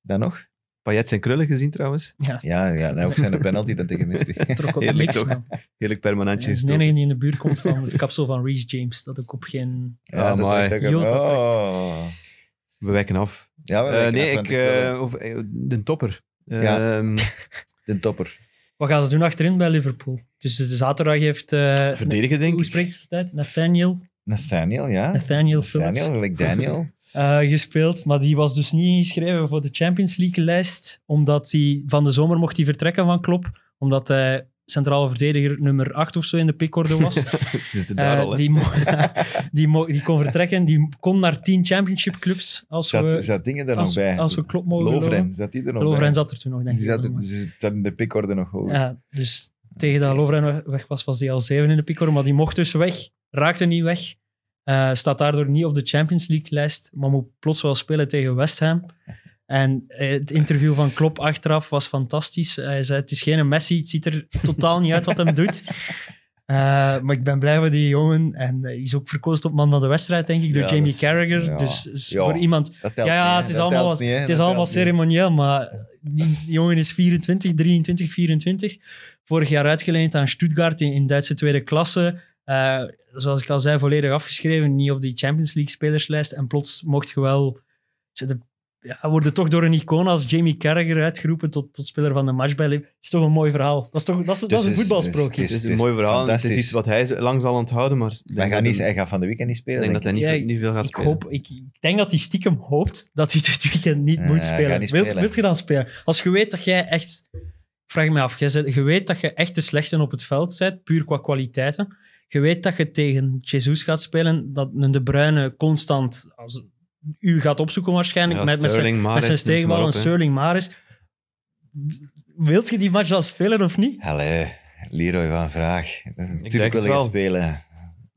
Dan nog? Payet zijn krullen gezien trouwens? Ja. Ja, nou, ook zijn de penalty dat tegen miste. [laughs] Trok op Heerlijk toch? Heerlijk permanentje ja, De enige die in de buurt komt van het kapsel van Reece James. Dat ook op geen... Ja, oh, mooi. We wijken af. Ja, we eh, nee, ik, uh, de topper. Ehm, [laughs] de topper. Wat gaan ze doen achterin bij Liverpool? Dus de zaterdag heeft... Verdedigen, denk ik. Hoe spreek je het Nathaniel Nathaniel, ja. Nathaniel Phillips. Nathaniel, like Daniel. [laughs] Eh, gespeeld. Maar die was dus niet ingeschreven voor de Champions League-lijst. Omdat hij van de zomer mocht hij vertrekken van Klopp. Omdat hij centrale verdediger nummer 8 of zo in de pickorde was. [laughs] Eh, die, [laughs] die, kon vertrekken. Die kon naar 10 championship clubs. Als we, zat dingen er nog bij? Als we klopp mogen Lovren, zat er nog zat er toen nog, denk die ik. Zat, die zat in de pickorde nog hoog. Ja, dus tegen dat Lovren weg was, was hij al 7 in de pickorde. Maar die mocht dus weg. Raakte niet weg. Uh, staat daardoor niet op de Champions League-lijst, maar moet plots wel spelen tegen West Ham. En eh, het interview van Klopp achteraf was fantastisch. Eh, hij zei, het is geen Messi, het ziet er totaal niet uit wat hem doet. maar ik ben blij voor die jongen. En hij is ook verkozen tot man van de wedstrijd, denk ik, door Jamie Carragher. Dus, dus voor iemand... Ja, ja, het is allemaal, het is allemaal ceremonieel, maar die jongen is 24, 23, 24. Vorig jaar uitgeleend aan Stuttgart in, in Duitse tweede klasse. Uh, zoals ik al zei, volledig afgeschreven. Niet op die Champions League spelerslijst. En plots mocht je wel... Zitten, ja, worden toch door een icoon als Jamie Carragher uitgeroepen tot, tot speler van de match Dat is toch een mooi verhaal. Dat is, toch, dat is, dus een voetbalsprookje. Het is, een mooi verhaal. Het is iets wat hij lang zal onthouden. Maar hij, gaat niet, hij gaat van de weekend niet spelen. Ik denk, dat hij niet, veel gaat ik spelen. Hoop, ik, ik, denk dat hij stiekem hoopt dat hij dit weekend niet moet spelen. Wil Wilt, wilt je dan spelen? Als je weet dat jij echt... Vraag me af, je weet dat je echt de slechtste op het veld bent, puur qua kwaliteiten je weet dat je tegen Jesus gaat spelen, dat De bruine constant als, u gaat opzoeken waarschijnlijk met, zijn, Maris, met zijn en Sterling Maris. Wilt je die match al spelen of niet? Allee, Leroy van Vraag. Natuurlijk wil je spelen.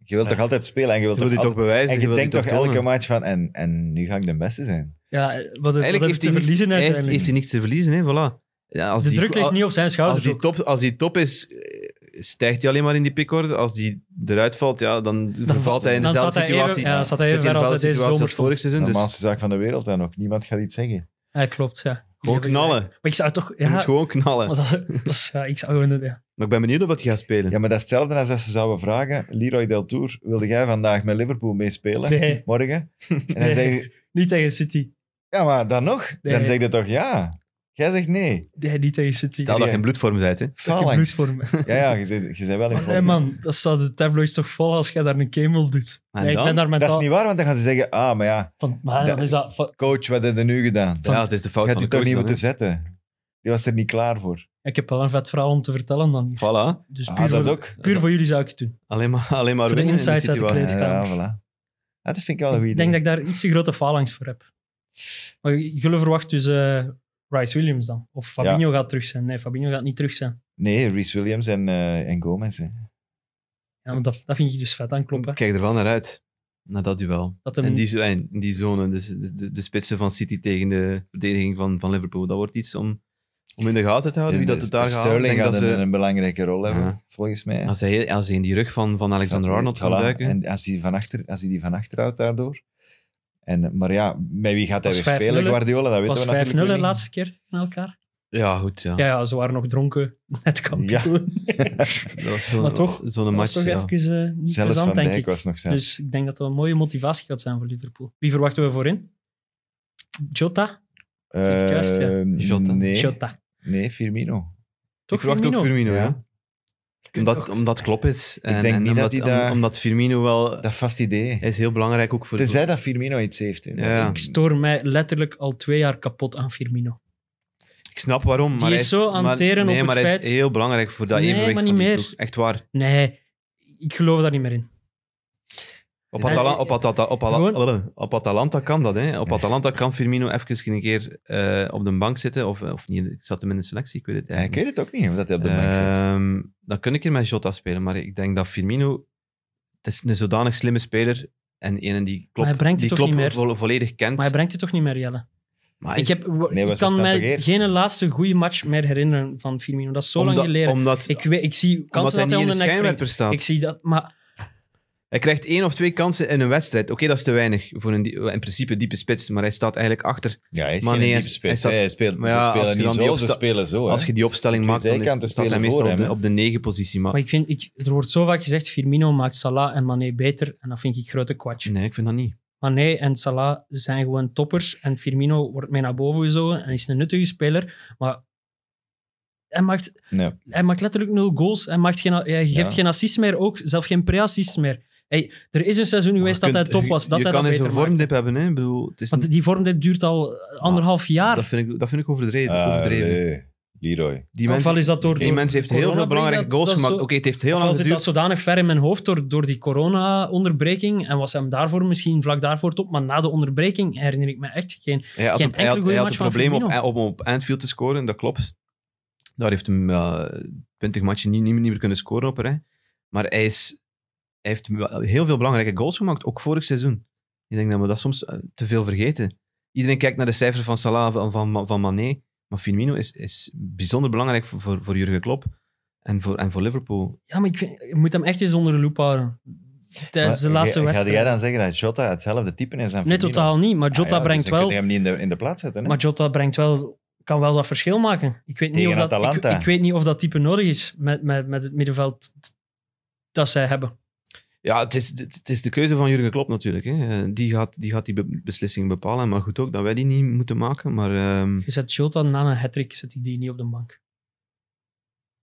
Je wilt toch altijd spelen en je wilt, toch, altijd, bewijzen. En je, denkt toch, elke match van en, en nu ga ik de beste zijn. Ja, Eigenlijk heeft, hij niks, heeft, hij niks te verliezen, hè? Voilà. Ja, als de druk ligt niet op zijn schouders. Als die, top, als die top is, eh, stijgt hij alleen maar in die pickorde. Als die eruit valt, ja, dan, vervalt hij in dan dezelfde situatie. ja, dan zat hij even ver als hij deze zomer stond. Seizoen, dus- De normaalste zaak van de wereld en ook niemand gaat iets zeggen. Ja, klopt, ja. Gewoon knallen. Maar ik zou toch... Ja, je moet gewoon knallen. dat, is, ja, ik zou gewoon... Maar ik ben benieuwd wat hij gaat spelen. Ja, maar dat is hetzelfde als als ze zouden vragen... Leroy Del Tour, wilde jij vandaag met Liverpool meespelen? Nee. Morgen? En nee. Niet tegen City. Ja, maar dan nog? Dan zeg je toch ja. Jij zegt nee. Nee, niet tegen Stel dat je in bloedvorm bent, hè? in bloedvorm. ja, ja, je bent, je bent wel in vorm. Nee, man, dat staat de tabloids toch vol als jij daar een camel doet. nee, dan? ik ben daar Dat is niet waar, want dan gaan ze zeggen, ah, maar ja... Van, is dat, coach, wat hebben we nu gedaan? Van, ja, het is de fout van de coach. Je toch niet moeten zetten. Die was er niet klaar voor. Ik heb wel een vet verhaal om te vertellen dan. Voilà. Dus ah, puur, ah, dat voor, ook. voor jullie zou ik het doen. Alleen maar, alleen maar voor de insights uit de Ja, voilà. Ah, dat vind ik wel een idee. Ik denk dat ik daar iets te grote langs voor heb. Maar jullie verwachten dus... Eh, Rice Williams dan? Of Fabinho gaat terug zijn? Nee, Fabinho gaat niet terug zijn. Nee, Rice Williams en, eh, en Gomez. Hè. Ja, want dat, dat vind je dus vet aan kloppen. kijk er wel naar uit. Nadat dat duel. Dat die, zone, dus de, de, de spitsen van City tegen de verdediging van, van Liverpool, dat wordt iets om, om in de gaten te houden. Wie dat daar gaat een, belangrijke rol hebben, volgens mij. als, hij, als hij in die rug van, van Alexander-Arnold gaat duiken. En als die van achter, als hij die van achter houdt daardoor, en, maar ja, met wie gaat hij weer spelen, Guardiola? Dat weten we natuurlijk 5-0 de laatste keer met elkaar. Ja, goed. Ja. Ja, ja, ze waren nog dronken, [laughs] net kampioen. Ja. [laughs] dat was zo, maar toch, zo'n match. Toch ja. even, uh, zelfs Van Dijk was nog zelf. Dus ik denk dat dat een mooie motivatie gaat zijn voor Liverpool. Wie verwachten we voorin? Jota? Zeg juist, ja. Eh, Jota. Nee. Jota. Nee, Firmino. Toch ik verwacht Firmino? ook Firmino, ja omdat, toch... omdat Klop is. En, ik denk niet omdat, dat Omdat Firmino wel... Dat vast idee. is heel belangrijk ook voor... Tenzij dat Firmino iets heeft. Ik stoor mij letterlijk al twee jaar kapot aan Firmino. Ik snap waarom. Die maar is, zo aan nee, op het Nee, maar hij is heel belangrijk voor dat nee, evenwicht maar niet meer. Echt waar. Nee, ik geloof daar niet meer in. Op, op, op, op, Atalanta kan dat. Hè. Op Atalanta kan Firmino even een keer eh, op de bank zitten. Of, eh, of niet, ik zat hem in de selectie, ik weet het eigenlijk Ik weet het ook niet, omdat hij op de bank zit. Ehm, dan kun ik hier met Jota spelen, maar ik denk dat Firmino... Het is een zodanig slimme speler en een die klopt, die klopt vo volledig kent. Maar hij brengt het toch niet meer, Jelle? ik, heb, ik kan mij geen laatste goede match meer herinneren van Firmino. Dat is zo lang geleden. Omdat, ik, weet, ik zie kansen dat hij onder de nek Ik zie dat, maar hij krijgt één of twee kansen in een wedstrijd. Oké, dat is te weinig voor een in principe diepe spits, maar hij staat eigenlijk achter. Ja, hij is geen diepe Hij, speelt, maar ja, spelen niet zo, spelen zo. Als je die opstelling maakt, dan is, staat hij meestal op, de, op de negen positie. Maar, maar ik vind, ik, er wordt zo vaak gezegd, Firmino maakt Salah en Mane beter. En dat vind ik grote kwatsch. Nee, ik vind dat niet. Mané en Salah zijn gewoon toppers. En Firmino wordt mij naar boven gezogen en is een nuttige speler. Maar hij maakt, hij maakt letterlijk nul goals. Hij, maakt geen, hij geeft geen assists meer, ook zelf geen pre assists meer. Hey, er is een seizoen geweest dat hij top was. Dat je hij kan eens een vormdip hebben. Hè? Ik bedoel, het is Want die vormdip duurt al anderhalf jaar. Dat vind ik, dat vind ik overdreven. Ah, overdreven. Nee. Leroy. Die mensen, is dat door, die door heeft heel veel belangrijke goals gemaakt. Oké, het heeft heel lang geduurd. zit dat zodanig ver in mijn hoofd door, door die corona-onderbreking. En was hem daarvoor misschien vlak daarvoor top. Maar na de onderbreking herinner ik me echt geen, hij had, geen hij had het probleem op, op, op Anfield te scoren, dat klopt. Daar heeft hem 20 matchen niet, niet meer kunnen scoren op. Hè. Maar hij is heeft heel veel belangrijke goals gemaakt, ook vorig seizoen. Ik denk dat we dat soms eh, te veel vergeten. Iedereen kijkt naar de cijfers van Salah en van, van Mané. Maar Firmino is, is bijzonder belangrijk voor, voor, voor Jurgen Klopp en voor, en voor Liverpool. Ja, maar ik je moet hem echt eens onder de loep houden. Tijdens de laatste wedstrijd. Ga jij dan zeggen dat Jota hetzelfde type is Nee, totaal niet. Maar ah, Jota dus brengt wel... hem niet in de, in de plaats zetten. Hè? Maar Jota brengt wel, kan wel dat verschil maken. Ik weet, niet of dat, ik, ik, weet niet of dat type nodig is met, met, met het middenveld dat zij hebben. Ja, het is, het is de keuze van Jurgen Klopp natuurlijk. Hè. Die gaat die, gaat die beslissing bepalen. Maar goed ook dat wij die niet moeten maken. Maar, ehm, Je zet Jota na een hattrick, zet hij die niet op de bank.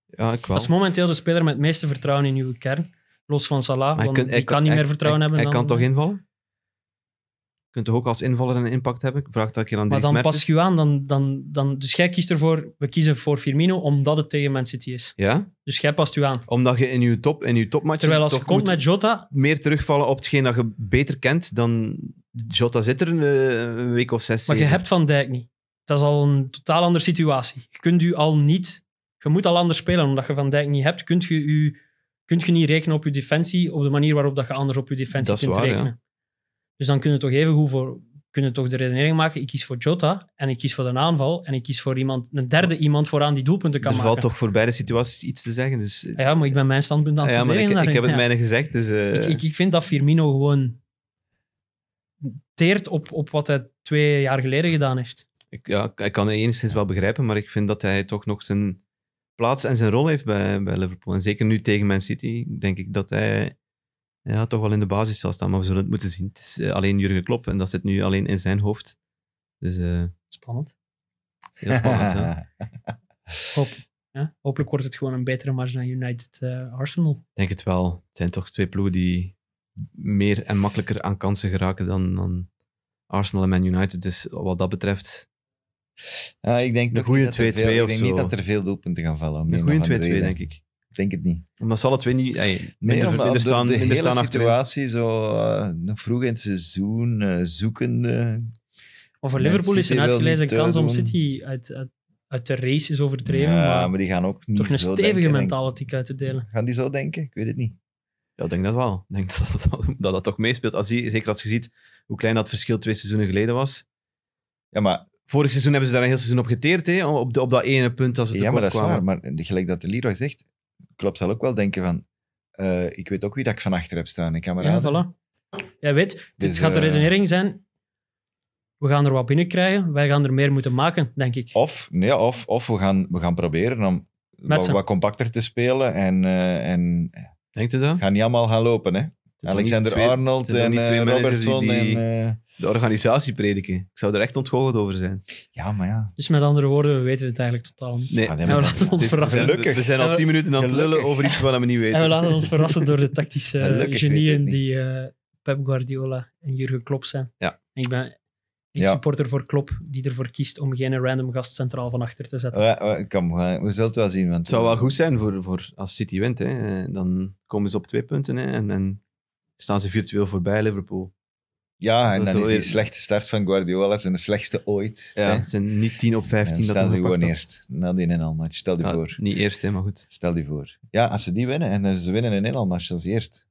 Ja, ik wel. Dat is momenteel de speler met het meeste vertrouwen in uw kern. Los van Salah, want die kan, niet meer vertrouwen hebben. Hij kan toch invallen? kunt toch ook als invaller een impact hebben? Ik vraag dat je aan Maar dan pas je aan, dan, dan, dan, dus jij kiest ervoor, we kiezen voor Firmino omdat het tegen Man City is. Ja? Dus jij past u aan. Omdat je in je, top, in je topmatch... Terwijl als je komt met Jota... Meer terugvallen op hetgeen dat je beter kent dan... Jota zit er eh, een week of zes, Maar je hebt Van Dijk niet. Dat is al een totaal andere situatie. Je kunt u al niet... Je moet al anders spelen, omdat je Van Dijk niet hebt. Kunt je, u, kunt je niet rekenen op je defensie op de manier waarop dat je anders op je defensie dat kunt waar, rekenen. Dus dan kunnen we toch even goed voor kunnen toch de redenering maken, ik kies voor Jota en ik kies voor een aanval en ik kies voor iemand, een derde iemand vooraan die doelpunten kan maken. Er valt toch voor beide situaties iets te zeggen. Dus... Ah ja, maar ik ben mijn standpunt aan het ah ja, ik, ik, heb het ja. mijne gezegd. Dus, eh, ik, ik, vind dat Firmino gewoon teert op, op wat hij twee jaar geleden gedaan heeft. Ik, ja, ik kan het enigszins wel begrijpen, maar ik vind dat hij toch nog zijn plaats en zijn rol heeft bij, bij Liverpool. En zeker nu tegen Man City denk ik dat hij ja, toch wel in de basis zal staan. Maar we zullen het moeten zien. Het is eh, alleen Jurgen Klopp en dat zit nu alleen in zijn hoofd. Dus, eh, spannend. Heel spannend, hè? [laughs] ja. Hopelijk wordt het gewoon een betere marge dan United-Arsenal. Eh, ik denk het wel. Het zijn toch twee ploegen die meer en makkelijker aan kansen geraken dan, dan Arsenal en Man United. Dus wat dat betreft... ik denk de goede 2-2 of Ik niet dat er veel doelpunten gaan vallen. de goede 2-2, denk ik denk het niet. Omdat ze alle twee niet... Ay, nee, minder, staan, de, de hele situatie, zo eh, nog vroeg in het seizoen, uh, zoekende... Over Liverpool is een uitgelezen eh, kans om City uit, uit, uit, de race is overdreven. Ja, maar, die gaan ook niet Toch een stevige denken, mentale uit te delen. Gaan die zo denken? Ik weet het niet. Ja, ik denk dat wel. Ik denk [laughs] dat dat, dat, dat toch meespeelt. Als je, zeker als je ziet hoe klein dat verschil twee seizoenen geleden was. Ja, maar... Vorig seizoen hebben ze daar een heel seizoen op geteerd, hè? Op, de, op dat ene punt als het Ja, maar dat is kwamen. waar. Maar gelijk dat de Leroy zegt, ik zal ook wel denken van, eh, ik weet ook wie dat ik van achter heb staan, kameraden. Ja, voilà. Jij weet, dus, dit gaat de redenering zijn, we gaan er wat binnenkrijgen, wij gaan er meer moeten maken, denk ik. Of, nee, of, of we, gaan, we gaan proberen om wat, wat, compacter te spelen en... Uh, en Gaan niet allemaal gaan lopen, hè? Alexander Arnold en eh, Robertson de organisatie prediken. Ik zou er echt ontgoocheld over zijn. Ja, maar ja. Dus met andere woorden, we weten het eigenlijk totaal niet. Nee, ah, we laten ons verrassen. Gelukkig. We zijn al tien minuten aan het lullen over iets wat we niet weten. En we laten ons verrassen door de tactische genieën die eh, Pep Guardiola en Jurgen Klopp zijn. Ja. Ik ben een supporter voor Klopp, die ervoor kiest om geen random gast centraal van achter te zetten. Ja, we, kan, we zullen het wel zien. Want... Het zou wel goed zijn voor, voor als City wint. Hè. Dan komen ze op twee punten hè, en, en staan ze virtueel voorbij Liverpool. Ja, en dan is die slechte start van Guardiola zijn de slechtste ooit. Ja, zijn niet 10 op 15. Dat dan staan ze gewoon eerst, na die in match. Stel je voor. Niet eerst, hè, maar goed. Stel je voor. Ja, als ze die winnen, en ze winnen een 1 match, als eerst.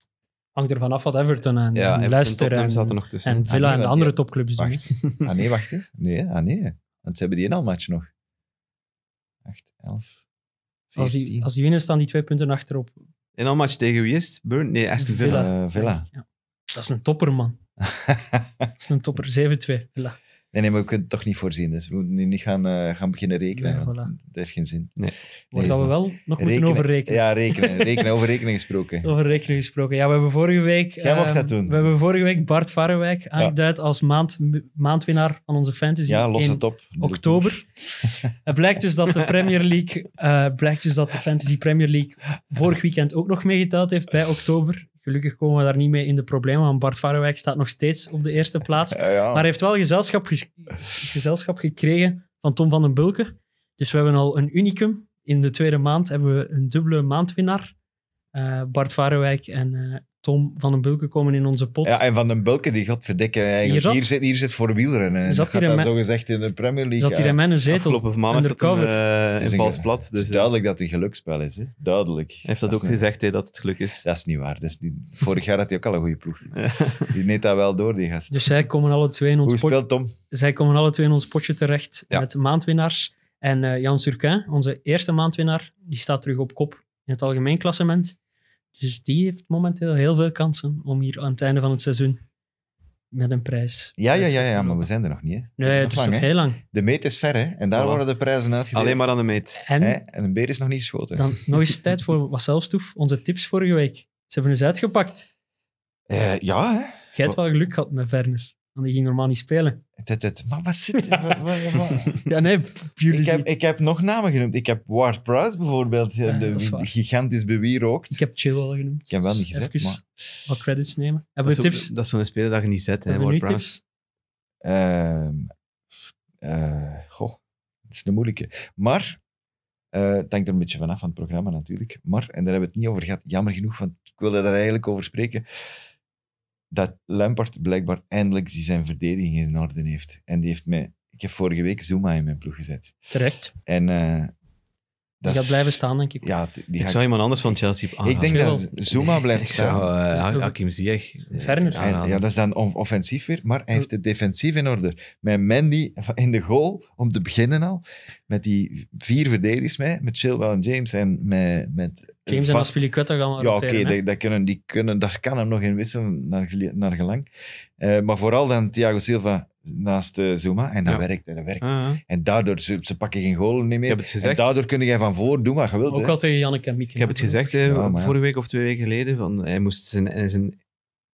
Hangt er vanaf wat Everton en, ja, en Leicester en, en ah, Villa en de andere topclubs doen. Ah nee, wacht eens. Nee, ah nee. Want ze hebben die in match nog. 8, 11, Als die, als die winnen, staan die twee punten achterop. In match tegen wie is Burn? Nee, Aston Villa. Eh, Villa. Villa. Dat is een topper, man dat is een topper, 7-2. Nee, nee, maar we kunnen het toch niet voorzien. Dus we moeten niet gaan, eh, gaan beginnen rekenen. Dat heeft geen zin. Nee. nee, gaan we wel nog moeten overrekenen. Ja, rekenen. rekenen over rekening gesproken. [laughs] Over rekening gesproken. Ja, we hebben vorige week... Jij ehm, dat doen. We hebben vorige week Bart Varenwijk aangeduid als maand, maandwinnaar van onze fantasy. Ja, het op. Oktober. [laughs] het blijkt dus dat de Premier League... Uh, blijkt dus dat de Fantasy Premier League vorig weekend ook nog meegeteld heeft bij oktober. Gelukkig komen we daar niet mee in de problemen, want Bart Varrewijk staat nog steeds op de eerste plaats. Maar hij heeft wel gezelschap, gezelschap gekregen van Tom van den Bulke. Dus we hebben al een unicum. In de tweede maand hebben we een dubbele maandwinnaar. Eh, Bart Varrewijk en uh, van een Bulke komen in onze pot. Ja, en van een Bulke, die godverdikke. Eigenlijk. Hier, zit, hier zit voor wielrennen. Zat hier dat zo gezegd in de Premier League. Dat hier in mijn zetel. Eh, het is in vals plat. het is dus, eh, duidelijk dat een gelukspel is. Hè? Duidelijk. Hij heeft dat, ook gezegd, hè, dat het geluk is. Dat is niet waar. Dat is Vorig jaar had hij ook al een goede ploeg. [laughs] Die neemt dat wel door, die gast. Dus zij komen alle twee in ons potje... Hoe speelt Tom? Zij komen alle twee in ons potje terecht met maandwinnaars. En eh, Jan Surquin, onze eerste maandwinnaar, die staat terug op kop in het algemeen klassement. Dus die heeft momenteel heel veel kansen om hier aan het einde van het seizoen met een prijs. Ja, ja, ja, ja maar we zijn er nog niet. Hè. Nee, het is, nog, heel lang. De meet is ver, hè? En daar worden de prijzen uitgedeeld. Alleen maar aan de meet. En, en een beer is nog niet geschoten. Dan nog eens [laughs] tijd voor wat zelfstoef. Onze tips vorige week. Ze hebben eens uitgepakt. Eh, ja, hè. Jij hebt wel geluk gehad met Werner die ging normaal niet spelen. Dit, dit. Maar wat zit er? [laughs] ja, nee, ik heb, ik heb nog namen genoemd. Ik heb Ward Prowse bijvoorbeeld, ja, de, gigantisch bewierookt. Ik heb Chilwell genoemd. Ik heb wel niet gezet, maar... wat credits nemen. Heb je tips? Dat is zo'n speler dat je niet zet, hè, Ward Prowse. Uh, uh, goh, dat is een moeilijke. Maar, uh, het hangt er een beetje vanaf van het programma natuurlijk. Maar, en daar hebben we het niet over gehad, jammer genoeg, want ik wilde daar eigenlijk over spreken dat Lampard blijkbaar eindelijk zijn verdediging in orde heeft. En die heeft mij... Ik heb vorige week Zuma in mijn ploeg gezet. Terecht. En eh, dat blijven staan, denk ik. ik zou iemand anders van Chelsea aan. Ik denk dat Zuma blijft staan. Ik eh, zou Hakim Ziyech eh, Verner Ja, dat is dan offensief weer, maar hij heeft het defensief in orde. Met Mandy in de goal, om te beginnen al, met die vier verdedigers mee, met Chilwell en James en met... met James en Aspilicueta gaan we Ja, oké, okay, dat, kunnen, die kunnen, daar kan hem nog in wisselen, naar, naar gelang. Eh, maar vooral dan Thiago Silva naast uh, Zuma. En dat werkt, en dat werkt. Ah, ah. En daardoor, ze, ze pakken geen goal niet meer. En daardoor kun jij van voor doen wat je wilt. Ook hè? al tegen Janneke en Mieke. Ik heb het gezegd vorige week of twee weken geleden. Van, hij moest zijn, zijn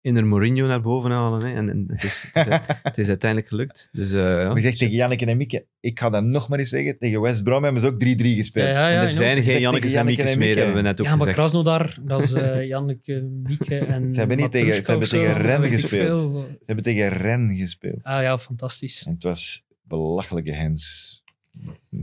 in de Mourinho naar boven halen. Hè. En, het, is, het, het, is, uiteindelijk gelukt. Dus, uh, ja. zeg tegen Janneke en Mieke, ik ga dat nog maar eens zeggen, tegen West Brom hebben ze ook 3-3 gespeeld. en er zijn geen Jannekes en Miekes meer, hebben we net ook gezegd. Ja, maar Krasnodar, eh, Janneke, Mieke en Ze hebben, niet tegen, ze hebben tegen Ren gespeeld. Ze hebben tegen Ren gespeeld. Ah ja, fantastisch. En het was belachelijke hens.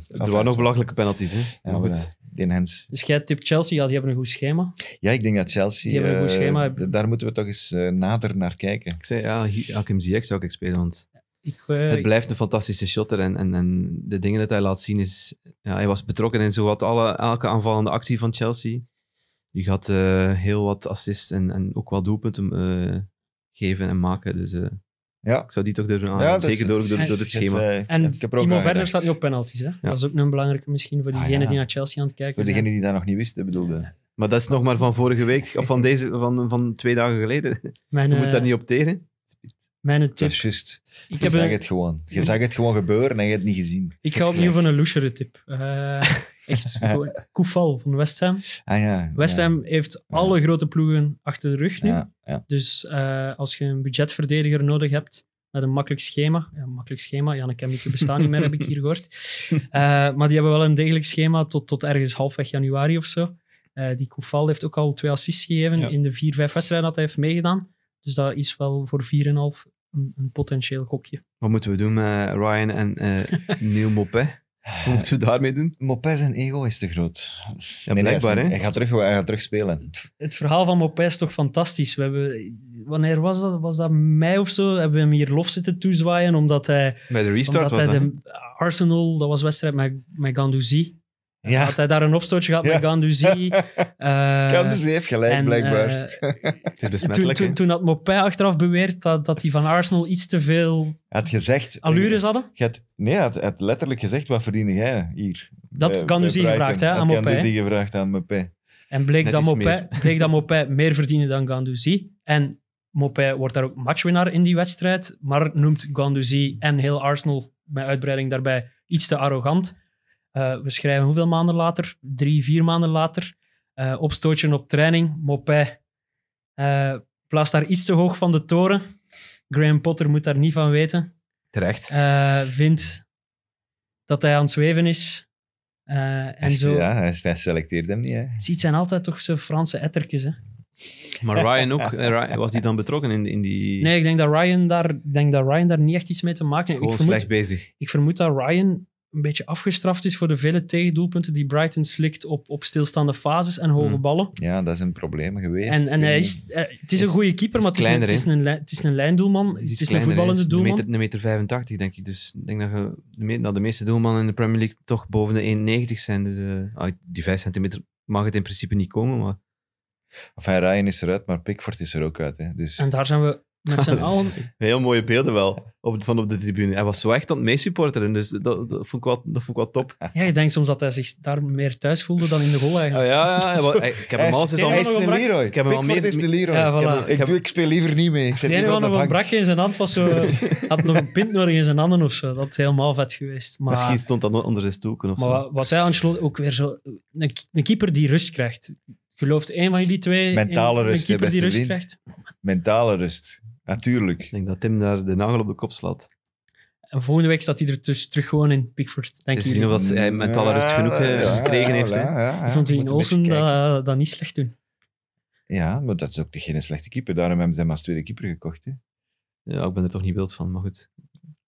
Er waren nog belachelijke penalties, hè? maar goed. Den Hens. Dus jij tipt Chelsea, ja, die hebben een goed schema. Ja, ik denk dat Chelsea... Eh, daar moeten we toch eens eh, nader naar kijken. Ik zei, ja, Hakim Ziyech zou ik spelen, want... Ik, eh, het blijft een fantastische shotter en, en, en de dingen dat hij laat zien is... Ja, hij was betrokken in zowat alle, elke aanvallende actie van Chelsea. Die gaat heel wat assists en, en ook wel doelpunten geven en maken. Dus ja. Ik zou die toch durven aan. Zeker door, door, het schema. en Timo Verder staat nu op penalties. Hè? Dat is ook een belangrijke misschien voor ah, diegenen die naar Chelsea aan het kijken Voor degenen die dat nog niet wisten, bedoelde. Maar dat is nog maar van vorige week, of van, deze, van, van twee dagen geleden. Je moet daar eh, niet op tegen. Mijn tip. Ik je zag het gewoon. Je zag het gewoon gebeuren en je hebt het niet gezien. Ik ga opnieuw van een louchere tip. Uh, [laughs] echt. koeval van West Ham. Ah, ja, West Ham heeft alle grote ploegen achter de rug nu. Dus eh, als je een budgetverdediger nodig hebt met een makkelijk schema. Ja, makkelijk schema. Janne je bestaan niet meer, heb ik hier gehoord. [laughs] Eh, maar die hebben wel een degelijk schema tot, tot ergens halfweg januari of zo. die koeval heeft ook al twee assists gegeven in de vier, vijf wedstrijden dat hij heeft meegedaan. Dus dat is wel voor 4,5 een, potentieel gokje. Wat moeten we doen met Ryan en Nieuw eh, [laughs] Neil Mopé? Wat moeten we daarmee doen? Mopé een ego is te groot. Ja, nee, blijkbaar. hij, gaat terug, hij gaat terug Het, verhaal van Mopé is toch fantastisch. We hebben, wanneer was dat? Was dat mei of zo? Hebben we hem hier lof zitten toezwaaien omdat hij... Bij de restart omdat hij De Arsenal, dat was wedstrijd met, met Gandouzi. Ja. Had hij daar een opstootje gehad met Ganduzi. Uh, [laughs] heeft gelijk, blijkbaar. Eh, het is Toen, toen, toen had Mopé achteraf beweerd dat, dat hij van Arsenal iets te veel had gezegd, allures hadden. nee, had, had letterlijk gezegd, wat verdien jij hier? Dat Ganduzi gevraagd hè, aan Mopé. gevraagd aan Mopé. En bleek dat, Mopé, [laughs] bleek dat Mopé meer verdiende dan Ganduzi. En Mopé wordt daar ook matchwinnaar in die wedstrijd, maar noemt Ganduzi en heel Arsenal, met uitbreiding daarbij, iets te arrogant. Eh, we schrijven hoeveel maanden later? Drie, vier maanden later. Uh, opstootje op training. Mopé uh, eh, plaatst daar iets te hoog van de toren. Graham Potter moet daar niet van weten. Terecht. vindt dat hij aan het zweven is. en hij, zo. Ja, hij selecteert hem niet. Ziet zijn altijd toch zo Franse ettertjes. Hè? Maar Ryan ook, was die dan betrokken in, in die... Nee, ik denk dat Ryan daar, denk dat Ryan daar niet echt iets mee te maken heeft. Gewoon ik vermoed, bezig. Ik vermoed dat Ryan een beetje afgestraft is voor de vele tegendoelpunten die Brighton slikt op, op stilstaande fases en hoge hmm. ballen. Ja, dat is een probleem geweest. En, en hij is, eh, het is, een goede keeper, maar het is, een, het, is een, het is een lijndoelman. Het is, een voetballende doelman. Een meter, een 85, denk ik. Dus ik denk dat, de, de meeste doelmannen in de Premier League toch boven de 1,90 zijn. Dus, eh, ah, die 5 centimeter mag het in principe niet komen, maar... Enfin, Ryan is eruit, maar Pickford is er ook uit. Hè. Dus... En daar zijn we [laughs] Heel mooie beelden wel, op, van op de tribune. Hij was zo echt aan het meesupporteren, dus dat, dat, vond ik wel, dat vond ik wel top. Ja, je denkt soms dat hij zich daar meer thuis voelde dan in de goal eigenlijk. Oh, ja, ja, ik heb hem al eens al... Hij is de Ik heb al is de Leroy. ik, ik, ik, speel liever niet mee. Ik zit het ene een brakje in zijn hand was zo... [laughs] had nog een pint nodig in zijn handen of zo. Dat is helemaal vet geweest. Maar, Misschien stond dat onder zijn stoken of maar zo. was hij Ancelotti ook weer zo... Een, keeper die rust krijgt gelooft één van jullie twee. Mentale in, rust, rust Mentale rust. Natuurlijk. Ik denk dat Tim daar de nagel op de kop slaat. En volgende week staat hij er dus terug gewoon in Pickford. Denk je zien of dat hij met alle rust genoeg eh, gekregen heeft. Ik vond in Olsen dat, dat niet slecht doen. Ja, maar dat is ook geen slechte keeper. Daarom hebben ze hem als tweede keeper gekocht. Hè. Ja, ik ben er toch niet wild van, maar goed.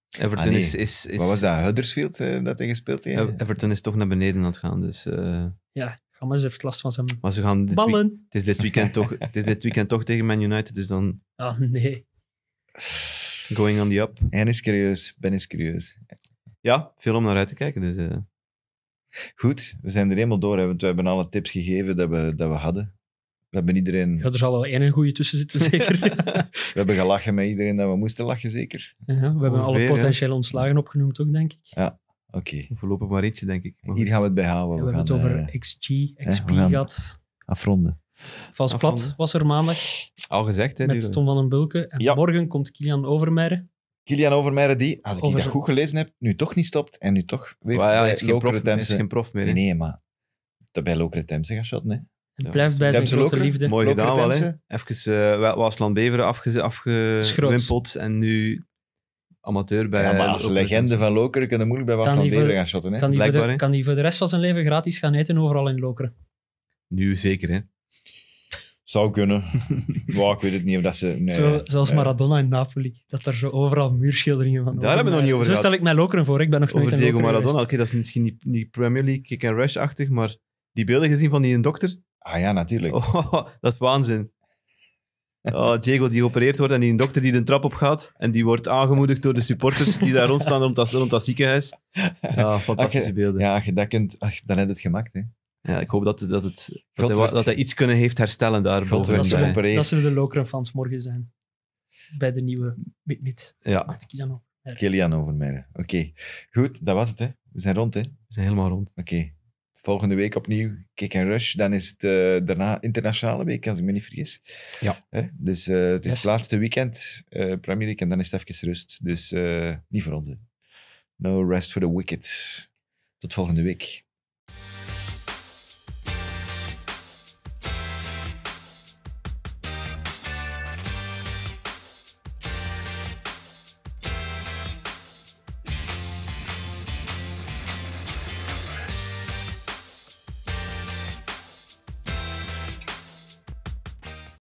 Everton ah, is, is, Wat was dat, Huddersfield, eh, dat hij gespeeld heeft? Everton is toch naar beneden aan het gaan, dus... Eh, ja, Gamers heeft last van zijn maar ze gaan dit ballen. het, is dit weekend toch, [laughs] is dit weekend toch tegen Man United, dus dan... Ah, nee. Going on the up. En is curieus. Ben is curieus. Ja, veel om naar uit te kijken, dus... Eh. Goed, we zijn er helemaal door. we hebben alle tips gegeven dat we, dat we hadden. We hebben iedereen... Ja, er zal wel één goede tussen zitten, zeker. [laughs] we hebben gelachen met iedereen dat we moesten lachen, zeker. Ja, we hebben alle potentiële ontslagen opgenoemd ook, denk ik. Ja, Oké. Okay. Voorlopig maar eentje, denk ik. Maar Hier gaan we het bij halen. Eh, we, gaan, hebben het over XG, XP gehad. Afronden. Vals plat was er maandag. Al gezegd, hè? Met Stom Tom van den Bulke. En morgen komt Kilian Overmeijer. Kilian Overmeijer, die, als ik Over... dat goed gelezen heb, nu toch niet stopt en nu toch weer well, ah ja, is geen prof, meer. Nee, maar dat bij Temse gaat shotten, hè. En blijft bij zijn grote liefde. Mooi gedaan wel, hè. Even uh, was Landbeveren afge afgewimpeld en nu amateur bij... Ja, maar als legende van Lokeren kunnen moeilijk bij Wasland gaan shotten. Hè? Kan, hij kan die voor de rest van zijn leven gratis gaan eten overal in Lokeren? Nu zeker, hè? Zou kunnen. [laughs] wow, ik weet het niet of dat ze... zo, zoals Maradona in Napoli. Dat er zo overal muurschilderingen van... Daar hebben we nog niet over Zo stel ik mij Lokeren voor. Ik ben nog nooit over Diego Maradona. Oké, dat is misschien niet, niet Premier League kick-and-rush-achtig, maar die beelden gezien van die dokter? Ah ja, natuurlijk. Oh, [laughs] dat is waanzin. Oh, Diego die geopereerd wordt en die een dokter die de trap op gaat. En die wordt aangemoedigd door de supporters die daar rondstaan rond dat, rond dat ziekenhuis. Ja, ah, fantastische beelden. Ja, gedekkend ach, dan heb het gemaakt. Hè. Ja, ik hoop dat, dat, het, dat, hij, dat iets kunnen heeft herstellen daar. Dat, zullen, de Lokeren-fans morgen zijn. Bij de nieuwe mit, mit. Ja. Met Kilian Kilian Oké. Goed, dat was het. Hè. We zijn rond, hè? We zijn helemaal rond. Oké volgende week opnieuw Kick and Rush. Dan is het eh, daarna internationale week, als ik me niet vergis. Ja. Dus eh, het is het laatste weekend, uh, Premier League, en dan is het even rust. Dus niet voor ons. No rest for the wicked. Tot volgende week.